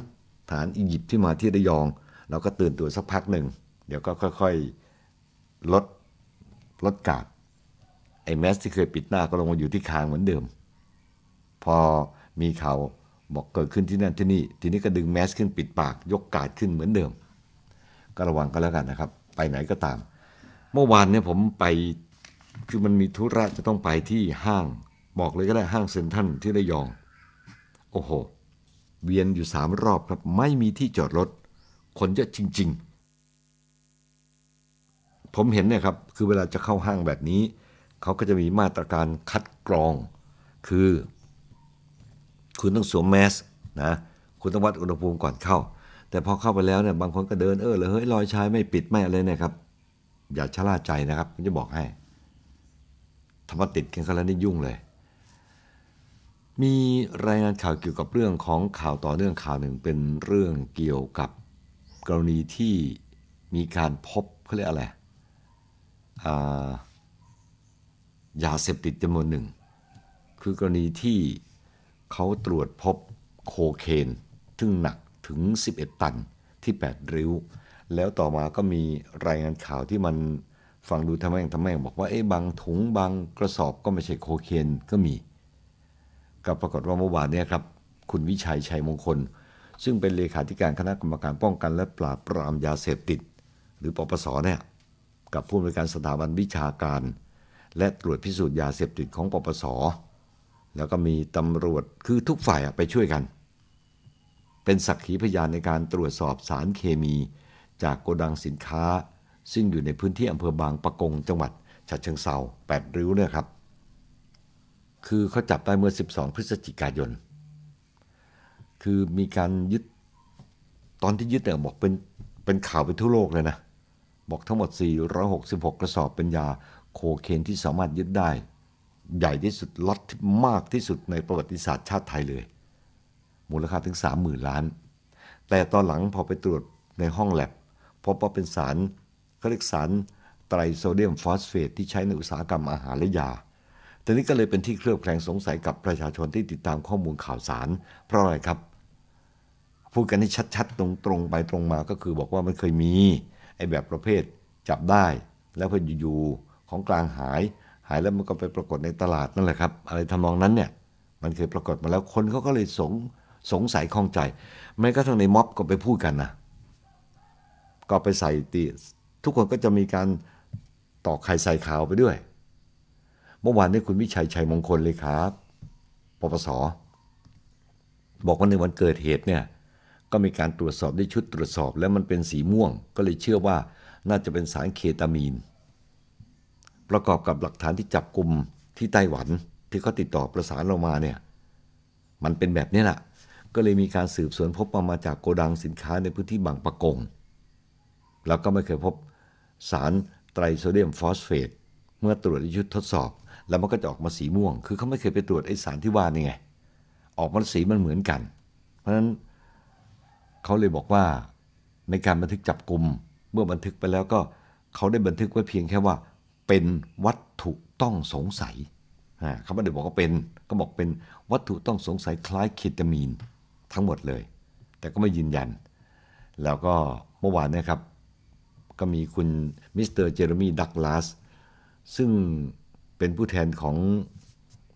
ทหารอียิปต์ที่มาที่ระยอง เราก็ตื่นตัวสักพักหนึ่งเดี๋ยวก็ค่อยๆ ลด ลดกาดไอ้แมสที่เคยปิดหน้าก็ลงมาอยู่ที่คางเหมือนเดิม พอมีข่าวบอกเกิดขึ้นที่นั่นที่นี่ ทีนี้ก็ดึงแมสขึ้นปิดปาก ยกกาดขึ้นเหมือนเดิมก็ระวังก็แล้วกันนะครับ ไปไหนก็ตาม เมื่อวานเนี่ยผมไปคือมันมีธุระจะต้องไปที่ห้าง บอกเลยก็ได้ ห้างเซ็นทรัลที่ระยอง โอ้โหเวียนอยู่สามรอบครับไม่มีที่จอดรถ คนเยอะจริงๆ ผมเห็นเนี่ยครับ คือเวลาจะเข้าห้างแบบนี้ เขาก็จะมีมาตรการคัดกรอง คือ คุณต้องสวมแมสนะ คุณต้องวัดอุณหภูมิก่อนเข้าแต่พอเข้าไปแล้วเนี่ยบางคนก็เดินเออเลยเฮ้ยรอยชายไม่ปิดไม่อะไรเนี่ยครับ อย่าชะล่าใจนะครับผมจะบอกให้ ธรรมติดกันแนาดนี้ยุ่งเลย มีรายงานข่าวเกี่ยวกับเรื่องของข่าวต่อเนื่องข่าวหนึ่งเป็นเรื่องเกี่ยวกับกรณีที่มีการพบเขาเรียกอะไรยาเสพติดจำนวนหนึ่ง คือกรณีที่เขาตรวจพบโคเคนซึ่งหนักถึง 11 ตันที่ 8 ริ้ว แล้วต่อมาก็มีรายงานข่าวที่มันฟังดูทำแม่ง ทำแม่ง บอกว่า เอ๊ะบางถุงบางกระสอบก็ไม่ใช่โคเคนก็มี กับปรากฏว่าเมื่อวานนี้ครับ คุณวิชัยชัยมงคล ซึ่งเป็นเลขาธิการคณะกรรมการป้องกัน และปราบปรามยาเสพติด หรือปปสเนี่ย กับผู้อำนวยการสถาบันวิชาการ และตรวจพิสูจน์ยาเสพติดของปปส แล้วก็มีตำรวจคือทุกฝ่ายไปช่วยกันเป็นสักขีพยานในการตรวจสอบสารเคมี จากโกดังสินค้า ซึ่งอยู่ในพื้นที่อำเภอบางปะกงจังหวัดฉะเชิงเซา8ริ้วเนี่ยครับ คือเขาจับได้เมื่อ 12 พฤศจิกายน คือมีการยึด ตอนที่ยึดเนี่ยบอกเป็นเป็นข่าวไปทั่วโลกเลยนะ บอกทั้งหมด 466 กระสอบเป็นยาโคเคนที่สามารถยึดได้ ใหญ่ที่สุดล็อตมากที่สุดในประวัติศาสตร์ชาติไทยเลยมูลค่าถึง30,000ล้าน แต่ตอนหลังพอไปตรวจในห้องแลบพบว่าเป็นสารเาเรียกสารไตรโซเดียมฟอสเฟต ที่ใช้ในอุตสาหกรรมอาหารและยาตอนนี้ก็เลยเป็นที่เคลือบแคลงสงสัยกับประชาชนที่ติดตามข้อมูลข่าวสาร เพราะอะไรครับ พูดกันให้ชัดๆตรงๆไปตรงมา ก็คือบอกว่ามันเคยมีไอ้แบบประเภทจับได้ แล้วพออยู่ๆของกลางหาย หายแล้วมันก็ไปปรากฏในตลาดนั่นแหละครับอะไรทำนองนั้นเนี่ยมันเคยปรากฏมาแล้วคนเขาก็เลยสงสงสัยข้องใจ แม้กระทั่งในม็อบก็ไปพูดกันนะ ก็ไปใส่ตีทุกคนก็จะมีการตอกไข่ใส่ขาวไปด้วย เมื่อวานนี้คุณวิชัยชัยมงคลเลยครับปปส บอกว่าในวันเกิดเหตุเนี่ย ก็มีการตรวจสอบได้ชุดตรวจสอบแล้วมันเป็นสีม่วง ก็เลยเชื่อว่าน่าจะเป็นสารเคตามีน ประกอบกับหลักฐานที่จับกลุ่มที่ไต้หวันที่เขาติดต่อประสานเรามาเนี่ย มันเป็นแบบนี้แหละก็เลยมีการสืบสวนพบมามาจากโกดังสินค้าในพื้นที่บางปะกง แล้วก็ไม่เคยพบสารไตรโซเดียมฟอสเฟต เมื่อตรวจยุทธทดสอบ แล้วมันก็จะออกมาสีม่วง คือเขาไม่เคยไปตรวจไอสารที่ว่านี่ไง ออกมาสีมันเหมือนกัน เพราะฉะนั้นเขาเลยบอกว่าในการบันทึกจับกลุ่มเมื่อบันทึกไปแล้วก็เขาได้บันทึกไว้เพียงแค่ว่าเป็นวัตถุต้องสงสัยเขาไม่ได้บอกว่าเป็น ก็บอกเป็นวัตถุต้องสงสัยคล้ายเคตามีนทั้งหมดเลย แต่ก็ไม่ยืนยัน แล้วก็เมื่อวานนะครับ ก็มีคุณมิสเตอร์เจอร์มีดักลาส ซึ่งเป็นผู้แทนของ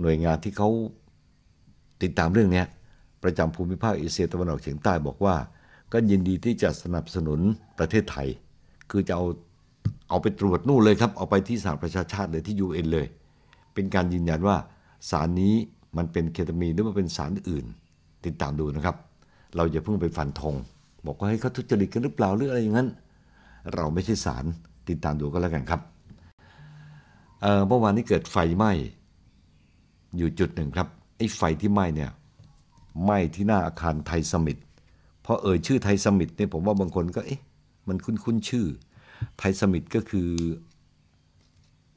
หน่วยงานที่เขาติดตามเรื่องนี้ ประจำภูมิภาคเอเชียตะวันออกเฉียงใต้บอกว่า ก็ยินดีที่จะสนับสนุนประเทศไทย คือจะเอาเอาไปตรวจนู่นเลยครับ เอาไปที่สรประชาชาติเลยที่ UN เลย เป็นการยืนยันว่าสารนี้มันเป็นเคตามีนหรือว่าเป็นสารอื่นติดตามดูนะครับ เราอย่าเพิ่งไปฟันธงบอกว่าให้เขาทุจริตกันหรือเปล่าหรืออะไรอย่างนั้นเราไม่ใช่ศาลติดตามดูก็แล้วกันครับเมื่อวานนี้เกิดไฟไหม้ อยู่จุดหนึ่งครับไอ้ไฟที่ไหม้เนี่ยไหม้ที่หน้าอาคารไทยสมิธเพราะเอ่ยชื่อไทยสมิธเนี่ยผมว่าบางคนก็เอ๊ะมันคุ้นๆชื่อ ไทยสมิธก็คือ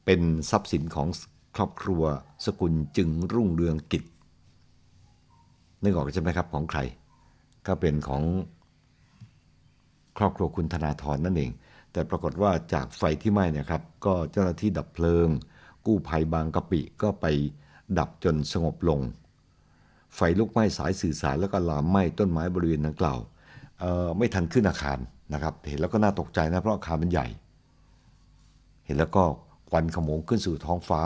เป็นทรัพย์สินของครอบครัวสกุลจึงรุ่งเรืองกิจนึกออกใช่ไหมครับของใครก็เป็นของครอบครัวคุณธนาธรนนั่นเองแต่ปรากฏว่าจากไฟที่ไหม้เนี่ยครับ ก็เจ้าหน้าที่ดับเพลิง กู้ภัยบางกะปิก็ไปดับจนสงบลง ไฟลุกไหม้สายสื่อสารแล้วก็ลามไหม้ต้นไม้บริเวณดังกล่าวไม่ทันขึ้นอาคารนะครับ เห็นแล้วก็น่าตกใจนะเพราะอาคารมันใหญ่ เห็นแล้วก็ควันขโมงขึ้นสู่ท้องฟ้า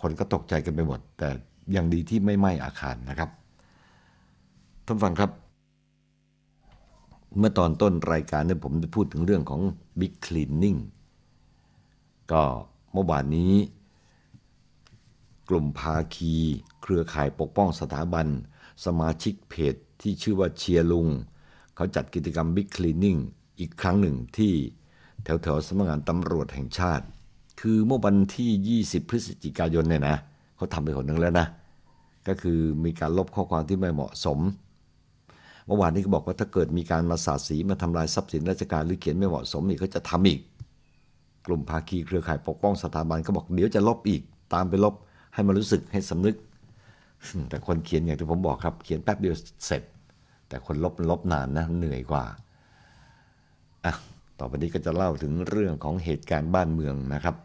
คนก็ตกใจกันไปหมดแต่อย่างดีที่ไม่ไหม้อาคารนะครับ ท่านฟังครับ เมื่อตอนต้นรายการเนี่ยผมได้พูดถึงเรื่องของ Big Cleaning ก็เมื่อวานนี้ กลุ่มภาคีเครือข่ายปกป้องสถาบัน สมาชิกเพจที่ชื่อว่าเชียร์ลุงเขาจัดกิจกรรม Big Cleaning อีกครั้งหนึ่งที่แถว ๆสำนักงานตำรวจแห่งชาติ คือเมื่อวันที่ 20 พฤศจิกายนเนี่ยนะเขาทำไปคนหนึ่งแล้วนะ ก็คือมีการลบข้อความที่ไม่เหมาะสม เมื่อวานนี้ก็บอกว่าถ้าเกิดมีการมาสาดสีมาทำลายทรัพย์สินราชการหรือเขียนไม่เหมาะสมอีกเขาจะทำอีก กลุ่มภาคีเครือข่ายปกป้องสถาบันก็บอกเดี๋ยวจะลบอีก ตามไปลบให้มารู้สึกให้สำนึก แต่คนเขียนอย่างที่ผมบอกครับเขียนแป๊บเดียวเสร็จแต่คนลบลบนานนะเหนื่อยกว่าอ่ะต่อไปนี้ก็จะเล่าถึงเรื่องของเหตุการณ์บ้านเมืองนะครับ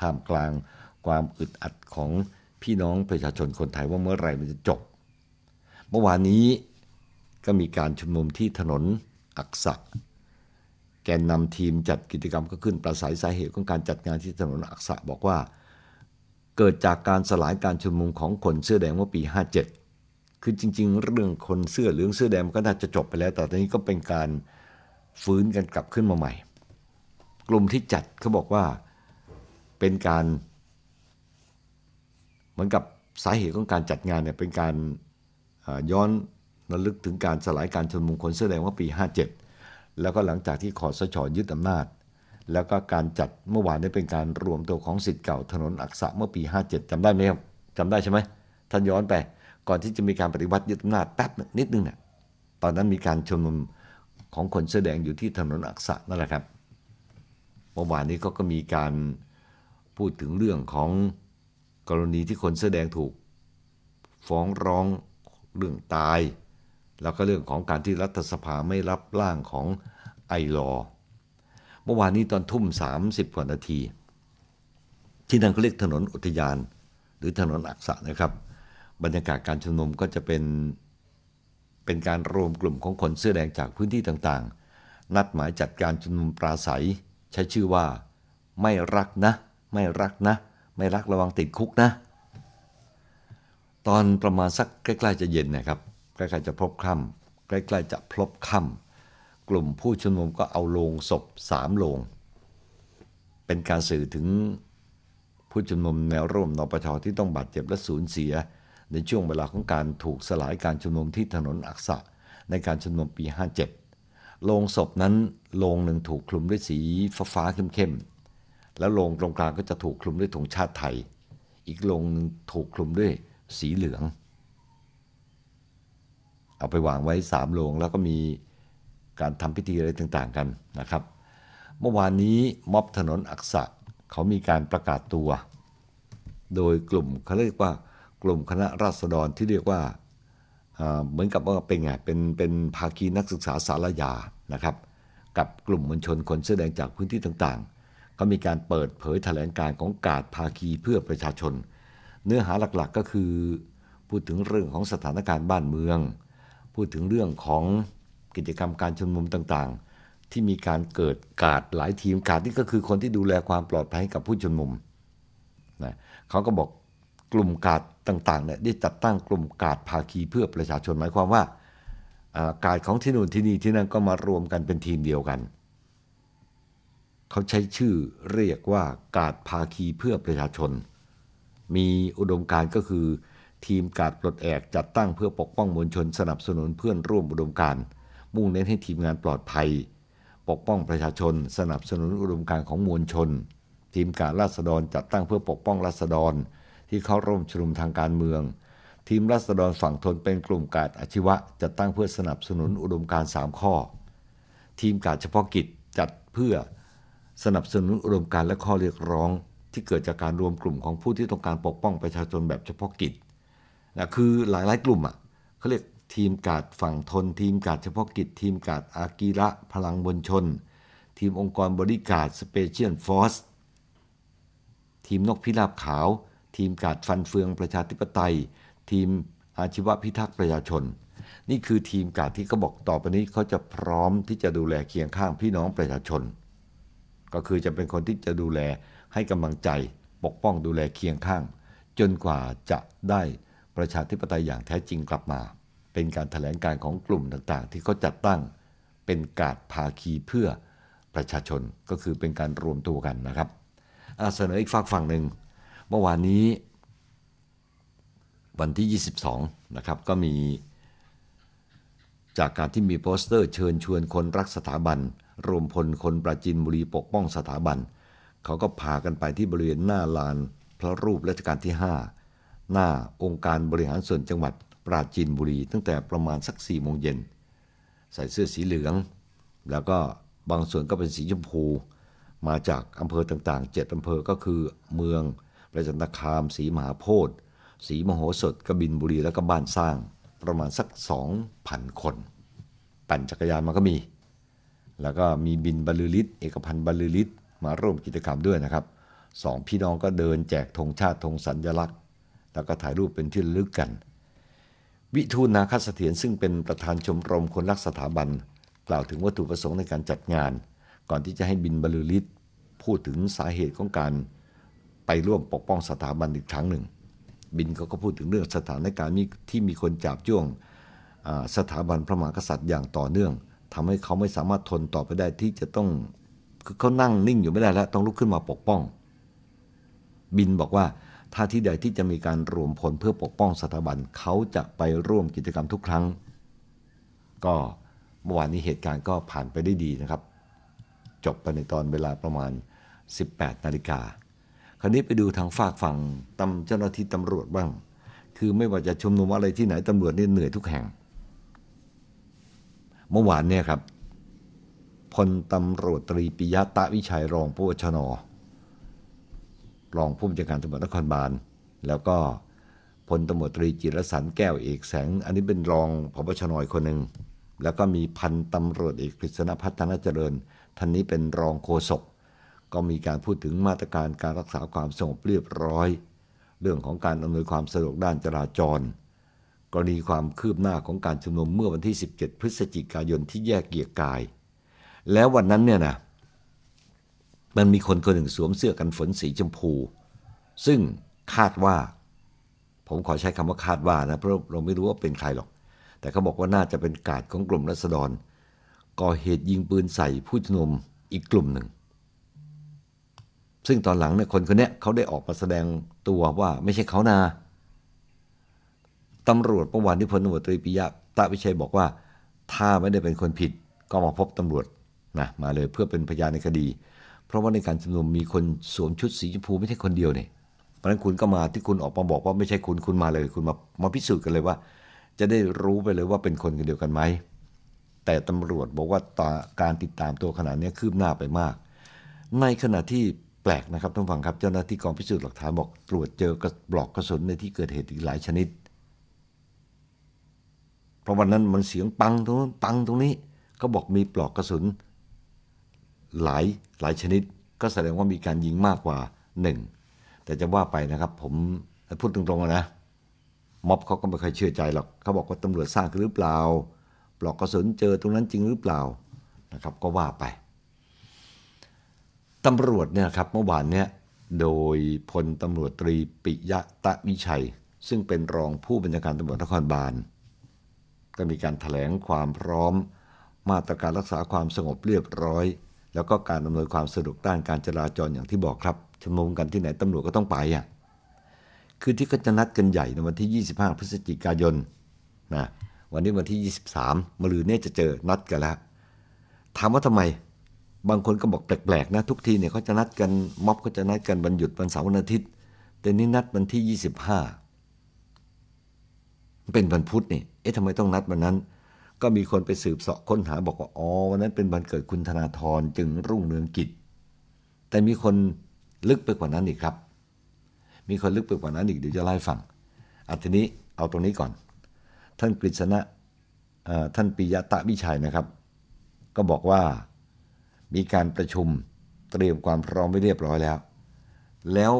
ท่ามกลางความอึดอัดของพี่น้องประชาชนคนไทยว่าเมื่อไหร่มันจะจบ เมื่อวานนี้ก็มีการชุมนุมที่ถนนอักษะ แกนนำทีมจัดกิจกรรมก็ขึ้น ประสายสาเหตุของการจัดงานที่ถนนอักษะ บอกว่าเกิดจากการสลายการชุมนุมของคนเสื้อแดงเมื่อปี 57คือจริงๆ เรื่องคนเสื้อเหลืองเสื้อแดงก็น่าจะจบไปแล้ว แต่ตอนนี้ก็เป็นการฟื้นกันกลับขึ้นมาใหม่ กลุ่มที่จัดเขาบอกว่าเป็นการมือนกับสาเหตุของการจัดงานเนี่ยเป็นการย้อนระลึกถึงการสลายการชนมนุมคลเสื้อแดงว่าปี 57 แล้วก็หลังจากที่ขอสชยึดอำนาจ แล้วก็การจัดเมื่อวานนี้เป็นการรวมตัวของสิทธิ์เก่า ถนนอักษะเมื่อปี 57จำได้ไหมครับจำได้ใช่ไหมท่านย้อนไปก่อนที่จะมีการปฏิวัติยึดอำนาจแป๊บนิดนึงเนี่ยตอนนั้นมีการชนมนุมของคนเสดงอยู่ที่ถนนอักษะนั่นแหละครับ เมื่อวานนี้ก็ก็มีการพูดถึงเรื่องของกรณีที่คนเสื้อแดงถูกฟ้องร้องเรื่องตาย แล้วก็เรื่องของการที่รัฐสภาไม่รับร่างของไอรอเมื่อวานนี้ตอนทุ่ม 30กว่านาที ที่นั่นเขาเรียกถนนอุทยานหรือถนนอักษะนะครับ บรรยากาศการชุมนุมก็จะเป็นเป็นการรวมกลุ่มของคนเสื้อแดงจากพื้นที่ต่างๆ นัดหมายจัดการชุมนุมปราศัย ใช้ชื่อว่า ไม่รักนะ ไม่รักนะไม่รักระวังติดคุกนะ ตอนประมาณสักใกล้ๆจะเย็นนะครับ ใกล้ๆจะพบค่ำใกล้ๆจะพบค่ำกลุ่มผู้ชุมนุมก็เอาโลงศพสามโลง เป็นการสื่อถึงผู้ชุมนุมแนวร่วม นปชที่ต้องบาดเจ็บและสูญเสีย ในช่วงเวลาของการถูกสลายการชุมนุมที่ถนนอักษะในการชุมนุมปี 57โลงศพนั้นโลงหนึ่งถูกคลุมด้วยสีฟ้าฟ้าเข้มแล้วลงตรงกลางก็จะถูกคลุมด้วยธงชาติไทย อีกลงถูกคลุมด้วยสีเหลือง เอาไปวางไว้สามโลงแล้วก็มีการทำพิธีอะไรต่างๆกันนะครับ เมื่อวานนี้ม็อบถนนอักษะเขามีการประกาศตัว โดยกลุ่มเขาเรียกว่ากลุ่มคณะราษฎรที่เรียกว่าเหมือนกับว่าเป็นไงเป็นเป็นภาคีนักศึกษาสารยานะครับ กับกลุ่มมวลชนคนเสื้อแดงจากพื้นที่ต่าง ๆเขามีการเปิดเผยแถลงการของกาดภาคีเพื่อประชาชน เนื้อหาหลักๆก็คือพูดถึงเรื่องของสถานการณ์บ้านเมือง พูดถึงเรื่องของกิจกรรมการชุมนุมต่างๆ ที่มีการเกิดกาดหลายทีมกาดนี่ก็คือคนที่ดูแลความปลอดภัยกับผู้ชุมนุมนะเขาก็บอกกลุ่มกาดต่างๆเนี่ยได้จัดตั้งกลุ่มกาดภาคีเพื่อประชาชนหมายความว่า กาดของที่นู่นที่นี่ที่นั่นก็มารวมกันเป็นทีมเดียวกันเขาใช้ชื่อเรียกว่ากาดภาคีเพื่อประชาชน มีอุดมการก็คือ ทีมกาดปลดแอกจัดตั้งเพื่อปกป้องมวลชน สนับสนุนเพื่อนร่วมอุดมการมุ่งเน้นให้ทีมงานปลอดภัย ปกป้องประชาชนสนับสนุนอุดมการของมวลชน ทีมการราษฎรจัดตั้งเพื่อปกป้องราษฎร ที่เข้าร่วมชุมนุมทางการเมือง ทีมราษฎรฝั่งทนเป็นกลุ่มกาดอาชีวะจัดตั้งเพื่อสนับสนุนอุดมการ3ข้อ ทีมกาดเฉพาะกิจจัดเพื่อสนับสนุนอุดมการและข้อเรียกร้องที่เกิดจากการรวมกลุ่มของผู้ที่ต้องการปกป้องประชาชนแบบเฉพาะกิจนะคือหลายๆกลุ่มอ่ะเขาเรียกทีมกาดฝั่งทน ทีมกาดเฉพาะกิจ ทีมกาดอากีระพลังมวลชน ทีมองค์กรบริการสเปเชียลฟอร์สทีมนกพิราบขาว ทีมกาดฟันเฟืองประชาธิปไตย ทีมอาชีวพิทักษ์ประชาชน นี่คือทีมกาดที่เขาบอกต่อไปนี้เขาจะพร้อมที่จะดูแลเคียงข้างพี่น้องประชาชนก็คือจะเป็นคนที่จะดูแลให้กำลังใจปกป้องดูแลเคียงข้าง จนกว่าจะได้ประชาธิปไตยอย่างแท้จริงกลับมา เป็นการถแถลงการของกลุ่มต่างๆ ที่เขาจัดตั้งเป็นการภาคีเพื่อประชาชนก็คือเป็นการรวมตัวกันนะครับเสนออีกฝากฝั่งหนึ่งเมื่อวานนี้วันที่ 22 นะครับก็มีจากการที่มีโปสเตอร์เชิญชวนคนรักสถาบันรวมพลคนปราจีนบุรีปกป้องสถาบันเขาก็พากันไปที่บริเวณหน้าลานพระรูปรัชกาลที่ 5 หน้าองค์การบริหารส่วนจังหวัดปราจีนบุรี ตั้งแต่ประมาณสักสี่โมงเย็น ใส่เสื้อสีเหลือง แล้วก็บางส่วนก็เป็นสีชมพู มาจากอำเภอต่างๆเจ็ดอำเภอก็คือ เมือง ประจันตคาม สีมหาโพธิ์สีมโหสถ กบินบุรีแล้วก็บ้านสร้าง ประมาณสักสองพันคน ปั่นจักรยานมาก็มีแล้วก็มีบินบรรลือฤทธิ์เอกพันธ์บรรลือฤทธิ์มาร่วมกิจกรรมด้วยนะครับสองพี่น้องก็เดินแจกธงชาติธงสัญลักษณ์ แล้วก็ถ่ายรูปเป็นที่ลึกกัน วิทูนาคสเถียรซึ่งเป็นประธานชมรมคนรักสถาบัน กล่าวถึงวัตถุประสงค์ในการจัดงาน ก่อนที่จะให้บินบรรลือฤทธิ์พูดถึงสาเหตุของการ ไปร่วมปกป้องสถาบันอีกครั้งหนึ่งบินเขาก็พูดถึงเรื่องสถานการณ์ที่มีคนจับจ้วงสถาบันพระมหากษัตริย์อย่างต่อเนื่องทำให้เขาไม่สามารถทนต่อไปได้ที่จะต้องคือเขานั่งนิ่งอยู่ไม่ได้แล้ว ต้องลุกขึ้นมาปกป้อง บินบอกว่าถ้าที่ใดที่จะมีการรวมพลเพื่อปกป้องสถาบันเขาจะไปร่วมกิจกรรมทุกครั้ง ก็เมื่อวานนี้เหตุการณ์ก็ผ่านไปได้ดีนะครับ จบไปในตอนเวลาประมาณ 18 นาฬิกา คราวนี้ไปดูทางฝากฝั่งตำเจ้าหน้าที่ตำรวจบ้าง คือไม่ว่าจะชุมนุมอะไรที่ไหนตำรวจนี่เหนื่อยทุกแห่งเมื่อวานเนี่ยครับพลตำรวจตรีปิยะตะวิชัยรองผู้ชนรองผู้บัญชาการตำรวจนครบาลแล้วก็พลตำรวจตรีจิรสันแก้วเอกแสง อันนี้เป็นรองผบชนอคนหนึ่งแล้วก็มีพันตำรวจเอกกฤษณพัฒนเจริญท่านนี้เป็นรองโฆษกก็มีการพูดถึงมาตรการการรักษาความสงบเรียบร้อย เรื่องของการอำนวยความสะดวกด้านจราจรกรณีความคืบหน้าของการชุมนุมเมื่อวันที่ 17 พฤศจิกายนที่แยกเกียรกาย แล้ววันนั้นเนี่ยนะ มันมีคนคนหนึ่งสวมเสื้อกันฝนสีชมพู ซึ่งคาดว่า ผมขอใช้คำว่าคาดว่านะ เพราะเราไม่รู้ว่าเป็นใครหรอก แต่เขาบอกว่าน่าจะเป็นกาดของกลุ่มรัษฎรก่อเหตุยิงปืนใส่ผู้ชุมนุมอีกกลุ่มหนึ่ง ซึ่งตอนหลังเนี่ยคนคนนี้เขาได้ออกมาแสดงตัวว่าไม่ใช่เขานาะตำรวจเมื่อวานที่พลตำรวจตรีปิยะตะวิชัยบอกว่าถ้าไม่ได้เป็นคนผิดก็มาพบตำรวจนะมาเลยเพื่อเป็นพยานในคดี เพราะว่าในการชุมนุมมีคนสวมชุดสีชมพูไม่ใช่คนเดียวเนี่ยเพราะฉะนั้นคุณก็มาที่คุณออกมาบอกว่าไม่ใช่คุณคุณมาเลยคุณมามาพิสูจน์กันเลยว่า จะได้รู้ไปเลยว่าเป็นคนกันเดียวกันไหมแต่ตำรวจบอกว่าการติดตามตัวขนาดนี้คืบหน้าไปมาก ในขณะที่แปลกนะครับท่านฟังครับเจ้าหน้าที่กองพิสูจน์หลักฐานบอกตรวจเจอกระบอกกระสุนในที่เกิดเหตุอีกหลายชนิดเพราะวันนั้นมันเสียงปังตรงนั้นปังตรงนี้เขาบอกมีปลอกกระสุนหลายหลายชนิดก็แสดงว่ามีการยิงมากกว่าหนึ่งแต่จะว่าไปนะครับ ผมพูดตรงๆนะม็อบเขาก็ไม่เคยเชื่อใจหรอกเขาบอกว่าตำรวจสร้างหรือเปล่า ปลอกกระสุนเจอตรงนั้นจริงหรือเปล่านะครับ ก็ว่าไปตำรวจเนี่ยครับเมื่อวานเนี่ยโดยพลตำรวจตรีปิยะตะวิชัย ซึ่งเป็นรองผู้บัญชาการตำรวจนครบาล็มีการถแถลงความพร้อม มาตรการรักษาความสงบเรียบร้อย แล้วก็การอำนวยความสะดวกด้านการจราจรอย่างที่บอกครับชุมนุมกันที่ไหนตำรวจก็ต้องไปอ่ะคือที่ก็จะนัดกันใหญ่ในวันที่ 25 พฤศจิกายนนะวันนี้วันที่ 23มะรือเนี่ยจะเจอนัดกันแล้ว ถามว่าทำไม บางคนก็บอกแปลกๆ นะ ทุกทีเนี่ยเขาจะนัดกันม็อบก็จะนัดกันวันหยุดวันเสาร์วันอาทิตย์ แต่นี่นัดวันที่ 25เป็นวันพุธนี่เอ๊ะทำไมต้องนัดวันนั้น ก็มีคนไปสืบเสาะค้นหาบอกว่า อ๋อ วันนั้นเป็นวันเกิดคุณธนาธรจึงรุ่งเรืองกิจ แต่มีคนลึกไปกว่านั้นอีกครับ มีคนลึกไปกว่านั้นอีกเดี๋ยวจะไล่ฟังอัทีนี้เอาตรงนี้ก่อน ท่านกฤษณะท่านปิยะตะวิชัยนะครับ ก็บอกว่า มีการประชุมเตรียมความพร้อมไว้เรียบร้อยแล้ว แล้ว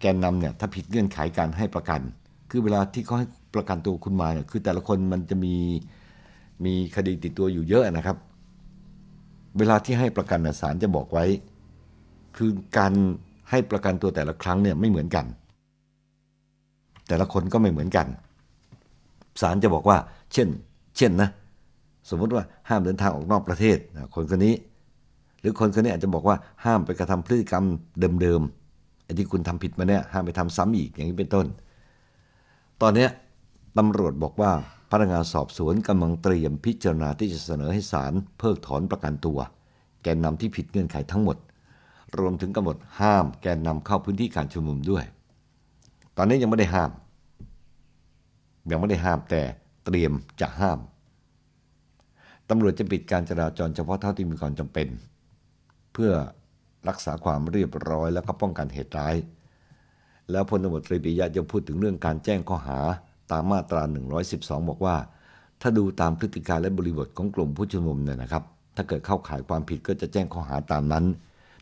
แกนนำเนี่ยถ้าผิดเงื่อนไขการให้ประกัน คือเวลาที่เขาให้ประกันตัวคุณมาเนี่ยคือแต่ละคนมันจะมีมีคดีติดตัวอยู่เยอะนะครับ เวลาที่ให้ประกันศาลจะบอกไว้ คือการให้ประกันตัวแต่ละครั้งเนี่ยไม่เหมือนกัน แต่ละคนก็ไม่เหมือนกันศาลจะบอกว่า เช่น เช่นนะ สมมติว่าห้ามเดินทางออกนอกประเทศคนคนนี้ หรือคนคนนี้อาจจะบอกว่าห้ามไปกระทำพฤติกรรมเดิมๆไอ้ที่คุณทำผิดมาเนี่ยห้ามไปทำซ้ำอีกอย่างนี้เป็นต้น ตอนเนี้ยตำรวจบอกว่าพนักงานสอบสวนกำลังเตรียมพิจารณาที่จะเสนอให้ศาลเพิกถอนประกันตัว แกนนำที่ผิดเงื่อนไขทั้งหมด รวมถึงกำหนดห้าม แกนนำเข้าพื้นที่การชุมนุมด้วย ตอนนี้ยังไม่ได้ห้าม ยังไม่ได้ห้ามแต่เตรียมจะห้ามตำรวจจะปิดการจราจรเฉพาะเท่าที่มีความจำเป็น เพื่อรักษาความเรียบร้อย และก็ป้องกันเหตุร้าย แล้วพลตำรวจตรีปิยะจะพูดถึงเรื่องการแจ้งข้อหาตามมาตรา 112 บอกว่า ถ้าดูตามพฤติการและบริบทของกลุ่มผู้ชุมนุมเนี่ยนะครับ ถ้าเกิดเข้าข่ายความผิดก็จะแจ้งข้อหาตามนั้น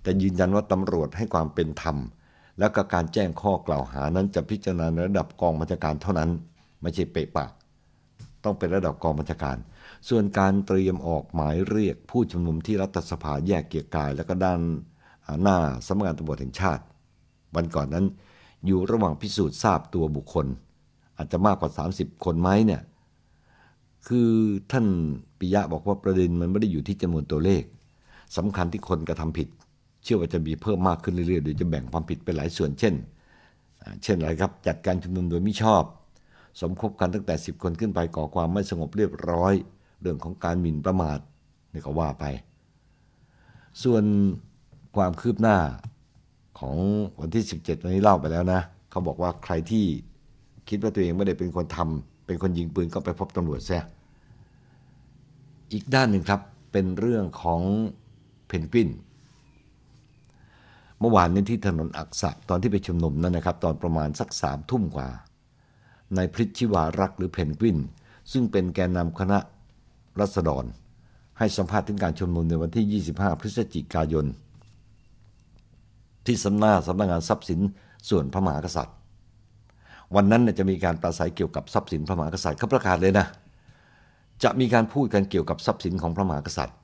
แต่ยืนยันว่าตำรวจให้ความเป็นธรรม และก็การแจ้งข้อกล่าวหานั้นจะพิจารณาระดับกองบัญชาการเท่านั้น ไม่ใช่เปะปะต้องเป็นระดับกองบัญชาการ ส่วนการเตรียมออกหมายเรียกผู้ชุมนุมที่รัฐสภาแยกเกียรกาย และก็ด้านหน้าสำนักงานตำรวจแห่งชาติวันก่อนนั้นอยู่ระหว่างพิสูจน์ทราบตัวบุคคลอาจจะมากกว่า 30 คนไหมเนี่ย คือท่านปิยะบอกว่าประเด็นมันไม่ได้อยู่ที่จำนวนตัวเลข สำคัญที่คนกระทำผิด เชื่อว่าจะมีเพิ่มมากขึ้นเรื่อยๆโดยจะแบ่งความผิดไปหลายส่วนเช่น เช่นอะไรครับ จัดการชุมนุมโดยไม่ชอบ สมคบกันตั้งแต่ 10 คนขึ้นไป ก่อความไม่สงบเรียบร้อย เรื่องของการหมิ่นประมาทนี่ก็ว่าไป ส่วนความคืบหน้าของวันที่ 17 วันนี้เล่าไปแล้วนะ เขาบอกว่าใครที่คิดว่าตัวเองไม่ได้เป็นคนทำเป็นคนยิงปืนก็ไปพบตำรวจแซะอีกด้านหนึ่งครับเป็นเรื่องของเพนกวิน เมื่อวานนี้ที่ถนนอักษะตอนที่ไปชุมนุมนั่นนะครับ ตอนประมาณสักสามทุ่มกว่านายพริชิวารักหรือเพนกวิน ซึ่งเป็นแกนนำคณะรัษฎร ให้สัมภาษณ์ถึงการชุมนุมในวันที่ 25 พฤศจิกายน ที่สำนักสำนักงานทรัพย์สินส่วนพระมหากษัตริย์วันนั้นจะมีการปราศัยเกี่ยวกับทรัพย์สินพระมหากษัตริย์เขาประกาศเลยนะ จะมีการพูดกันเกี่ยวกับทรัพย์สินของพระมหากษัตริย์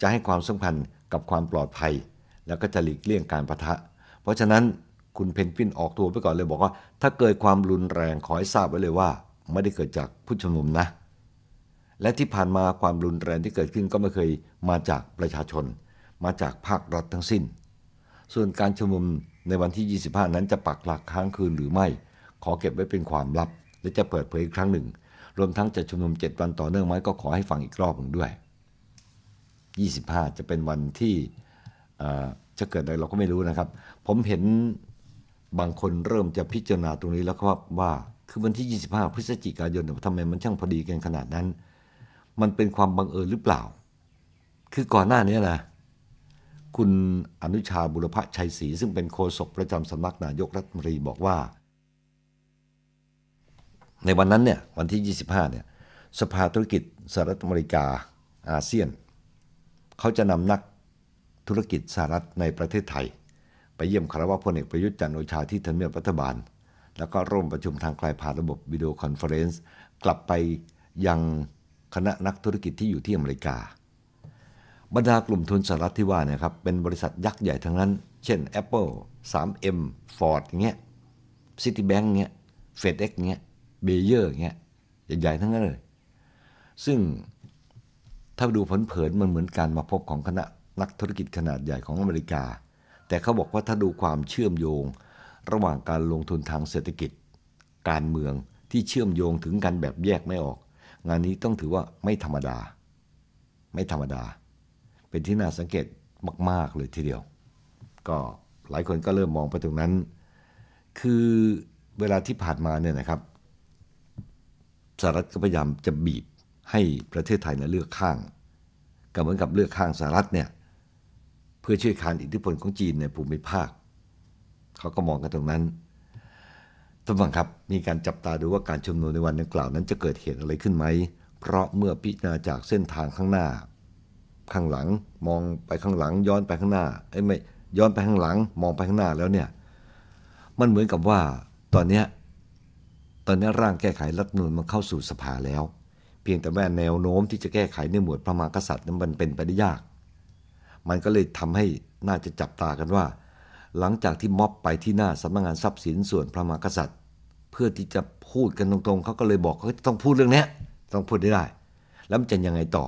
จะให้ความสมพั์กับความปลอดภัย แล้วก็จะหลีกเลี่ยงการประทะ เพราะฉะนั้นคุณ เพนกวินออกตัวไปก่อนเลยบอกว่า ถ้าเกิดความรุนแรงขอให้ทราบไว้เลยว่า ไม่ได้เกิดจากผู้ชุมนุมนะ และที่ผ่านมาความรุนแรงที่เกิดขึ้นก็ไม่เคยมาจากประชาชน มาจากภาครัฐทั้งสิ้น ส่วนการชุมนุมในวันที่ 25 นั้นจะปักหลักค้างคืนหรือไม่ ขอเก็บไว้เป็นความลับ และจะเปิดเผยอีกครั้งหนึ่ง รวมทั้งจะชุมนุม7 วันต่อเนื่องไหมก็ขอให้ฟังอีกรอบหนึ่งด้วย 25 จะเป็นวันที่จะเกิดอะไรเราก็ไม่รู้นะครับ ผมเห็นบางคนเริ่มจะพิจารณาตรงนี้แล้วครับว่าคือวันที่ 25 พฤศจิกายนทำไมมันช่างพอดีกันขนาดนั้น มันเป็นความบังเอิญหรือเปล่า คือก่อนหน้านี้นะคุณอนุชาบุรพชัยศรีซึ่งเป็นโฆษกประจำสำนักนายกรัฐมนตรีบอกว่า ในวันนั้นเนี่ยวันที่ 25 เนี่ย สภาธุรกิจสหรัฐอเมริกาอาเซียน เขาจะนำนักธุรกิจสหรัฐในประเทศไทย ไปเยี่ยมคารวะพลเอกประยุทธ์จันโอชาที่ทำเนียบรัฐบาล แล้วก็ร่วมประชุมทางไกลผ่านระบบวิดีโอคอนเฟอเรนซ์กลับไปยังคณะนักธุรกิจที่อยู่ที่อเมริกาบรรดากลุ่มทุนสหรัฐที่ว่าเนี่ยครับเป็นบริษัทยักษ์ใหญ่ทั้งนั้น เช่น Apple 3M Ford อย่างเงี้ย Citibank เงี้ย FedEx เงี้ย b a y e r เงี้ย ใหญ่ๆทั้งนั้นเลย ซึ่งถ้าดูผลเผินมันเหมือนการมาพบของคณะนักธุรกิจขนาดใหญ่ของอเมริกา แต่เขาบอกว่าถ้าดูความเชื่อมโยง ระหว่างการลงทุนทางเศรษฐกิจ การเมืองที่เชื่อมโยงถึงกันแบบแยกไม่ออก งานนี้ต้องถือว่าไม่ธรรมดา ไม่ธรรมดาเป็นที่น่าสังเกตมากๆเลยทีเดียว ก็หลายคนก็เริ่มมองไปตรงนั้น คือเวลาที่ผ่านมาเนี่ยนะครับสหรัฐก็พยายามจะบีบให้ประเทศไทยนะเลือกข้างก็เหมือนกับเลือกข้างสหรัฐเนี่ยเพื่อช่วยคานอิทธิพลของจีนในภูมิภาค เขาก็มองกันตรงนั้นท่านฟังครับมีการจับตาดูว่าการชุมนุมในวันดังกล่าวนั้นจะเกิดเหตุอะไรขึ้นไหม เพราะเมื่อพิจารณาจากเส้นทางข้างหน้าข้างหลังมองไปข้างหลัง ย้อนไปข้างหน้าไอ้ไม่ย้อนไปข้างหลัง มองไปข้างหน้าแล้วเนี่ย มันเหมือนกับว่าตอนเนี้ยตอนนี้ร่างแก้ไขรัฐมนูลมันเข้าสู่สภาแล้ว เพียงแต่ว่าแนวโน้ม ที่จะแก้ไขในหมวดพระมหากษัตริย์นั้นมันเป็นไปได้ยาก มันก็เลยทำให้น่าจะจับตากันว่า หลังจากที่ม็อบไปที่หน้าสำนักงานทรัพย์สินส่วนพระมหากษัตริย์ เพื่อที่จะพูดกันตรงๆเขาก็เลยบอกเขาต้องพูดเรื่องนี้ต้องพูดได้ได้ แล้วมันจะยังไงต่อ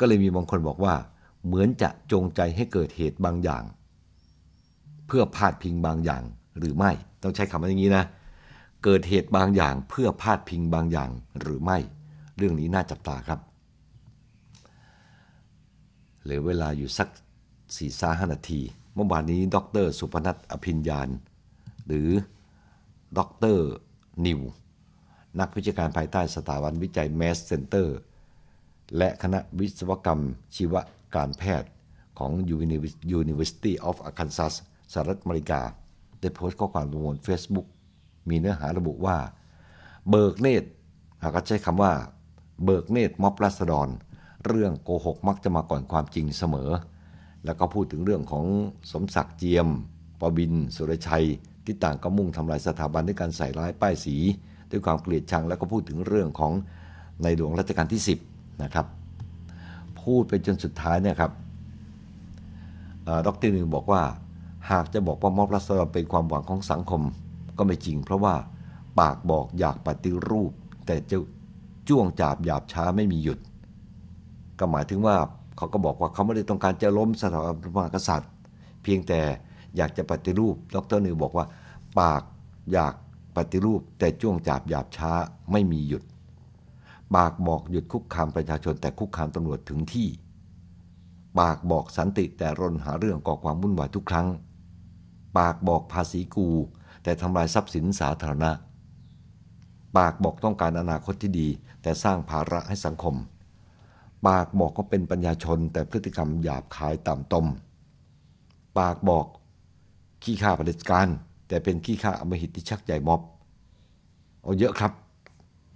ก็เลยมีบางคนบอกว่าเหมือนจะจงใจให้เกิดเหตุบางอย่าง เพื่อพาดพิงบางอย่างหรือไม่ต้องใช้คำว่าอย่างนี้นะเกิดเหตุบางอย่างเพื่อพาดพิงบางอย่างหรือไม่ เรื่องนี้น่าจับตาครับเหลือเวลาอยู่สักสี่สาหนาทีเมื่อวานนี้ ดร สุพนัทอภินยานหรือดรนิวนักวิัาการภายใต้สถาบันวิจัยแมสเซนเตอร์และคณะวิศวกรรมชีวการแพทย์ของ University of Arkansas สหรัฐอเมริกา ได้โพสต์ข้อความลงบน Facebook มีเนื้อหาระบุว่า เบิกเนตรหากใช้คำว่า เบิกเนตรม็อบราษฎรเรื่องโกหกมักจะมาก่อนความจริงเสมอ แล้วก็พูดถึงเรื่องของสมศักดิ์เจียมปบิน สุรชัย ที่ต่างก็มุ่งทำลายสถาบันด้วยการใส่ร้ายป้ายสี ด้วยความเกลียดชัง แล้วก็พูดถึงเรื่องของในหลวงรัชกาลที่ 10นะครับพูดไปจนสุดท้ายเนี่ยครับดรหนึ่งบอกว่า หากจะบอกว่ามอบรัศดรเป็นความหวังของสังคมก็ไม่จริงเพราะว่าปากบอกอยากปฏิรูป แต่จะจ้วงจาบหยาบช้าไม่มีหยุด ก็หมายถึงว่าเขาก็บอกว่าเขาไม่ได้ต้องการจะล้มสถาบันพระมหากษัตริย์ เพียงแต่อยากจะปฏิรูปดรนิวบอกว่าปากอยากปฏิรูปแต่จ้วงจาบหยาบช้าไม่มีหยุดปากบอกหยุดคุกคามประชาชนแต่คุกคามตำรวจถึงที่ปากบอกสันติแต่รนหาเรื่องก่อความวุ่นวายทุกครั้งปากบอกภาษีกู แต่ทำลายทรัพย์สินสาธารณะปากบอกต้องการอนาคตที่ดี แต่สร้างภาระให้สังคมปากบอกก็เป็นปัญญาชนแต่พฤติกรรมหยาบคายต่ำตมปากบอกขี้ข้าประเด็จการแต่เป็นขี้ข้าอมหิตที่ชักใหญ่ม็อบ เอาเยอะครับ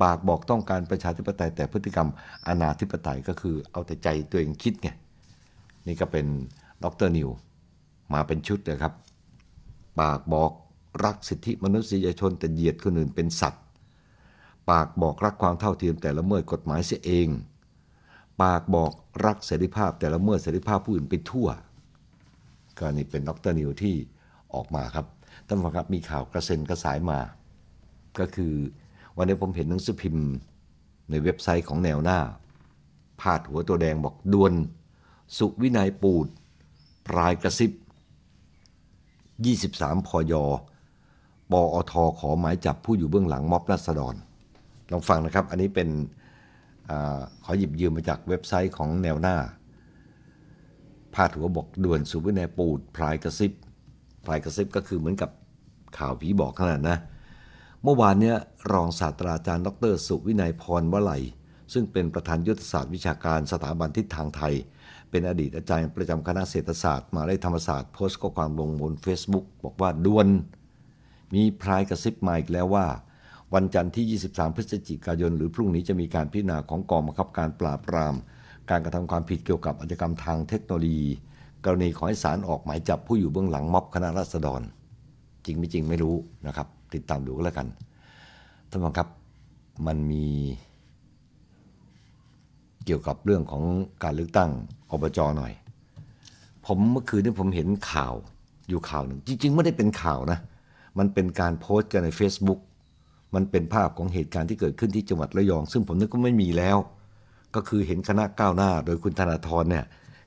ปากบอกต้องการประชาธิปไตยแต่พฤติกรรมอนาธิปไตยก็คือเอาแต่ใจตัวเองคิดไง นี่ก็เป็นดรนิว มาเป็นชุดเลยครับ ปากบอกรักสิทธิมนุษยชน แต่เหยียดคนอื่นเป็นสัตว์ ปากบอก รักความเท่าเทียมแต่ละเมื่อกฎหมายเสียเอง ปากบอกรักเสรีภาพแต่ละเมื่อเสรีภาพผู้อื่นไปทั่วก็นี่เป็นดรนิวที่ออกมาครับท่านผู้ชมครับมีข่าวกระเซ็นกระสายมาก็คือวันนี้ผมเห็นหนังสือพิมพ์ในเว็บไซต์ของแนวหน้า พาดหัวตัวแดงบอกดวน สุวินัยปูดปรายกระซิบ 23พอยปออท ขอหมายจับ ผู้อยู่เบื้องหลังม็อบรัศดรลองฟังนะครับ อันนี้เป็นอขอหยิบยืมมาจากเว็บไซต์ของแนวหน้า พาดหัวบอกด่วนสุวินัยปูดพรายกระซิบพรายกระซิบก็คือเหมือนกับข่าวผีบอกขนาดนะเมื่อวานเนี้ยรองศาสตราจารย์ ดรสุวินัยพรวลซึ่งเป็นประธานยุทธศาสตร์วิชาการสถาบันทิศทางไทย เป็นอดีตอาจารย์ประจำคณะเศรษฐศาสตร์มาได้ธรรมศาสตร์ โพสต์ข้อความลงบน Facebook บอกว่าด่วน มีพรายกระซิบมาอีกแล้วว่า วันจันทร์ที่ 23 พฤศจิกายนหรือพรุ่งนี้จะมีการพิจารณาของกองบังคับการปราบปรามการกระทำความผิดเกี่ยวกับอาชญากรรมทางเทคโนโลยีกรณีขอให้ศาลออกหมายจับผู้อยู่เบื้องหลังม็อบคณะราษฎร จริงไม่จริงไม่รู้นะครับติดตามดูก็แล้วกันท่านผู้ชมครับมันมีเกี่ยวกับเรื่องของการเลือกตั้งอบจหน่อย ผมเมื่อคืนนี้ผมเห็นข่าวอยู่ข่าวหนึ่งจริง ๆ ไม่ได้เป็นข่าวนะ มันเป็นการโพสต์กันใน Facebook มันเป็นภาพของเหตุการณ์ที่เกิดขึ้นที่จังหวัดระยอง ซึ่งผมนึกก็ไม่มีแล้ว ก็คือเห็นคณะก้าวหน้าโดยคุณธนาธรเนี่ย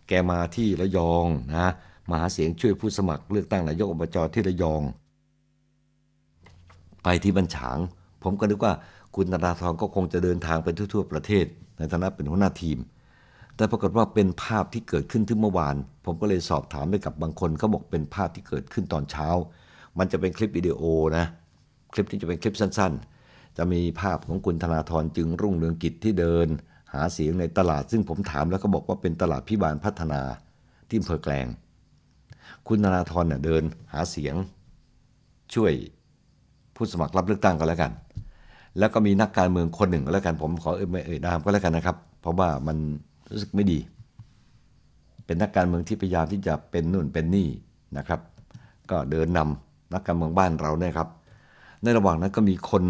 แกมาที่ระยองนะมาหาเสียงช่วยผู้สมัครเลือกตั้งนายกอบจที่ระยองไปที่บัญชาง ผมก็นึกว่า คุณธนาธรก็คงจะเดินทาง ไปทั่ว ๆ ประเทศ ในฐานะเป็นหัวหน้าทีม แต่ปรากฏว่าเป็นภาพที่เกิดขึ้นที่เมื่อวาน ผมก็เลยสอบถามไปกับบางคนเขาบอกเป็นภาพที่เกิดขึ้นตอนเช้า มันจะเป็นคลิปวิดีโอ นะ คลิปที่จะเป็นคลิปสั้น ๆ จะมีภาพของคุณธนาธรจึงรุ่งเรืองกิจที่เดิน หาเสียงในตลาด ซึ่งผมถามแล้วก็บอกว่าเป็นตลาดพิบาลพัฒนาที่อำเภอแกลงคุณธนาธรเน่ยเดินหาเสียง ช่วยผู้สมัครรับเลือกตั้งก็แล้วกัน แล้วก็มีนักการเมืองคนหนึ่งก็แล้วกันผมขอเอ่ยไม่เอ่ยนามก็แล้วกันนะครับ เพราะว่ามันรู้สึกไม่ดี เป็นนักการเมืองที่พยายามที่จะเป็นนู่นเป็นนี่นะครับ ก็เดินนำนักการเมืองบ้านเราเนี่ยครับ ในระหว่างนั้นก็มีคน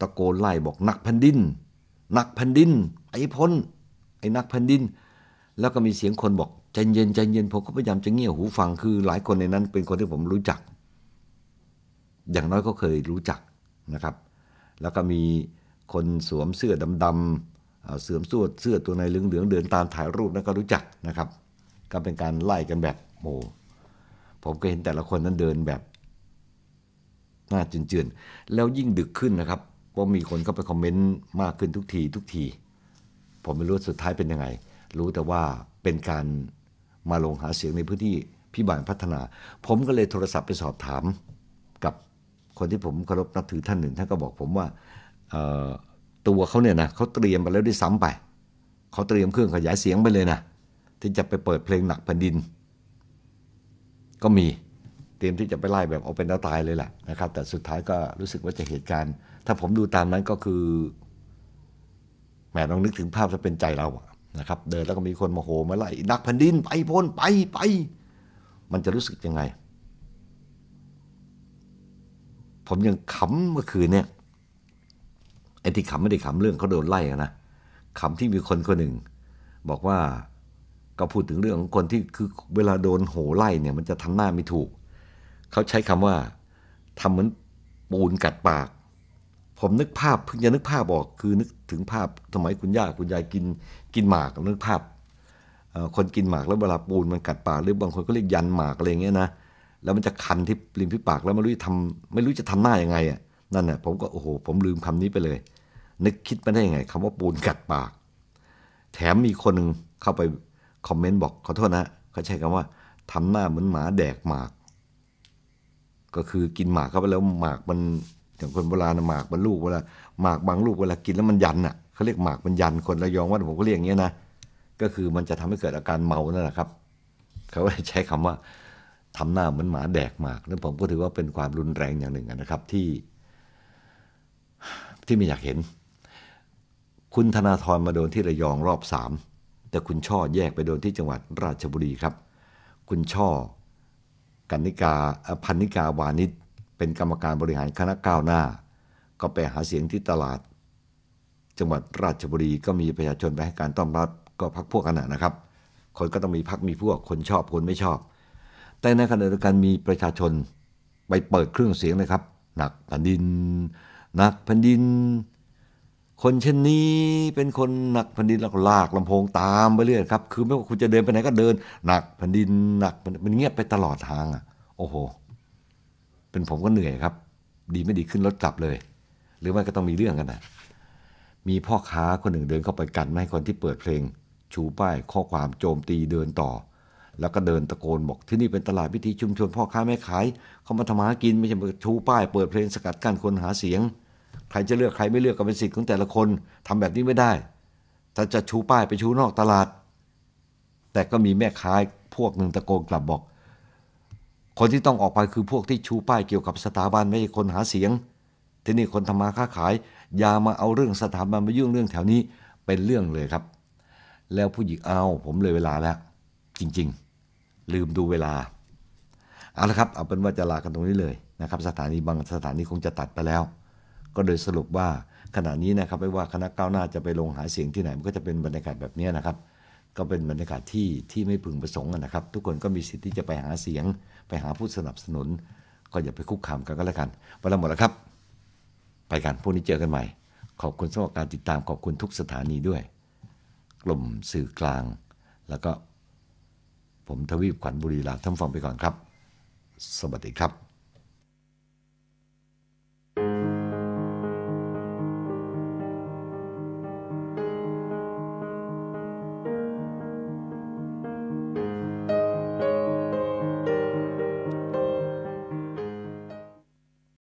ตะโกนไล่บอกนักพันดินนักพันดิน ไอ้พ้นไอ้นักพันดิน แล้วก็มีเสียงคนบอกใจเย็น ใจเย็นผมก็พยายามจะเงี่ย หูฟัง คือหลายคนในนั้น เป็นคนที่ผมรู้จักอย่างน้อยก็เคยรู้จักนะครับ แล้วก็มีคนสวมเสื้อดำๆเสื้อมสวดเสื้อตัวใน เหลืองๆเดินตามถ่ายรูปนั้นก็รู้จักนะครับ ก็เป็นการไล่กันแบบโมผมก็เห็นแต่ละคนนั้นเดินแบบหน้าจืนจืนแล้วยิ่งดึกขึ้นนะครับ ก็ามีคนเข้าไปคอมเมนต์มากขึ้นทุกที ทุกที ผมไม่รู้สุดท้ายเป็นยังไง รู้แต่ว่าเป็นการมาลงหาเสียงในพื้นที่ พิบาลพัฒนา ผมก็เลยโทรศัพท์ไปสอบถามกับคนที่ผมเคารพนับถือท่านหนึ่งท่านก็บอกผมว่าตัวเขาเนี่ยนะเขาเตรียมไปแล้วด้วยซ้ำไปเขาเตรียมเครื่องขยายเสียงไปเลยนะที่จะไปเปิดเพลงหนักแผ่นดิน ก็มีเตรียมที่จะไปไล่แบบเอาเป็นเอาตายเลยแหละนะครับ แต่สุดท้ายก็รู้สึกว่าจะเหตุการณ์ถ้าผมดูตามนั้นก็คือแหมลองนึกถึงภาพจะเป็นใจเรานะครับเดินแล้วก็มีคนมาโหมาไล่นักแผ่นดิน ไปพ้นไปไปมันจะรู้สึกยังไงผมยังขำเมื่อคืนเนี่ยไอ้ที่ขำไม่ได้ขำเรื่องเขาโดนไล่นะขำที่มีคนคนหนึ่งบอกว่าก็พูดถึงเรื่องของคนที่คือเวลาโดนโหไล่เนี่ย มันจะทำหน้าไม่ถูก เขาใช้คำว่า ทำเหมือนปูนกัดปาก ผมนึกภาพเพิ่งจะนึกภาพออก คือนึกถึงภาพ สมัยคุณย่าคุณยายกินกินหมากนึกภาพคนกินหมากแล้วเวลาปูนมันกัดปากหรือบางคนก็เรียกยันหมากอะไรเงี้ยนะแล้วมันจะคันที่ริมฝีปากแล้วไม่รู้จะทำไม่รู้จะทำหน้ายังไงอ่ะนั่นน่ะ ผมก็โอ้โหผมลืมคำนี้ไปเลย นึกคิดมาได้ยังไง คำว่าปูนกัดปาก แถมมีคนหนึ่งเข้าไปคอมเมนต์บอกขอโทษนะเขาใช้คำว่า ทำหน้าเหมือนหมาแดกหมาก ก็คือกินหมากเข้าไปแล้ว หมากมันอย่างคนโบราณหมากมันลูกเวลาหมากบางลูกเวลากินแล้วมันยันอ่ะเขาเรียกหมากมันยันคนระยองว่าผมก็เรียกอย่างเงี้ยนะก็คือ มันจะทำให้เกิดอาการเมานั่นแหละครับเขาเลยใช้คำว่าทำหน้าเหมือนหมาแดกหมากนั่นผมก็ถือว่าเป็นความรุนแรงอย่างหนึ่งนะครับที่ที่ไม่อยากเห็น คุณธนาธรมาโดนที่ระยองรอบสามแต่คุณช่อแยกไปโดนที่จังหวัดราชบุรีครับ คุณช่อกันนิกาพันนิกาวานิชเป็นกรรมการบริหารคณะก้าวหน้า ก็ไปหาเสียงที่ตลาด จังหวัดราชบุรีก็มีประชาชนไปให้การต้อนรับก็พักพวกกันนะครับ คนก็ต้องมีพักมีพวก คนชอบคนไม่ชอบแต่ในขณะเดียวกันมีประชาชนไปเปิดเครื่องเสียงนะครับ หนักแผ่นดินหนักแผ่นดิน คนเช่นนี้เป็นคนหนักแผ่นดินแล้วก็ลากลำโพงตามไปเรื่อยครับ คือไม่ว่าคุณจะเดินไปไหนก็เดินหนักแผ่นดินหนักมันเงียบไปตลอดทางอ่ะ โอ้โห เป็นผมก็เหนื่อยครับ ดีไม่ดีขึ้นรถกลับเลย หรือไม่ก็ต้องมีเรื่องกันนะมีพ่อค้าคนหนึ่งเดินเข้าไปกันไม่ให้คนที่เปิดเพลง ชูป้ายข้อความโจมตีเดินต่อแล้วก็เดินตะโกนบอกที่นี่เป็นตลาดพิธีชุมชนพ่อค้าแม่ขาย เขามาทำมากินไม่ใช่มาชูป้ายเปิดเพลงสกัดกั้นคนหาเสียง ใครจะเลือกใครไม่เลือกก็เป็นสิทธิ์ของแต่ละคนทำแบบนี้ไม่ได้ถ้าจะชูป้ายไปชูนอกตลาด แต่ก็มีแม่ค้าพวกหนึ่งตะโกนกลับบอก คนที่ต้องออกไปคือพวกที่ชูป้ายเกี่ยวกับสถาบันไม่ใช่คนหาเสียง ที่นี่คนทำมาค้าขาย อย่ามาเอาเรื่องสถาบันมายุ่งเรื่องแถวนี้เป็นเรื่องเลยครับ แล้วผู้หญิงเอาผมเลยเวลาแล้วจริงๆลืมดูเวลา เอาละครับ เอาเป็นว่าจะลากันตรงนี้เลยนะครับ สถานีบางสถานี คงจะตัดไปแล้ว ก็โดยสรุปว่าขณะนี้นะครับไม่ว่าคณะก้าวหน้าจะไปลงหาเสียงที่ไหนมันก็จะเป็นบรรยากาศแบบนี้นะครับ ก็เป็นบรรยากาศที่ที่ไม่พึงประสงค์นะครับ ทุกคนก็มีสิทธิ์ที่จะไปหาเสียง ไปหาผู้สนับสนุน ก็อย่าไปคุกคามกันก็แล้วกันวันละหมดแล้วครับ ไปกันพวกนี้เจอกันใหม่ ขอบคุณสำหรับการติดตามขอบคุณทุกสถานีด้วย กลุ่มสื่อกลางแล้วก็ผมทวีปขวัญบุรีลาท่านฟังไปก่อนครับ สวัสดีครับ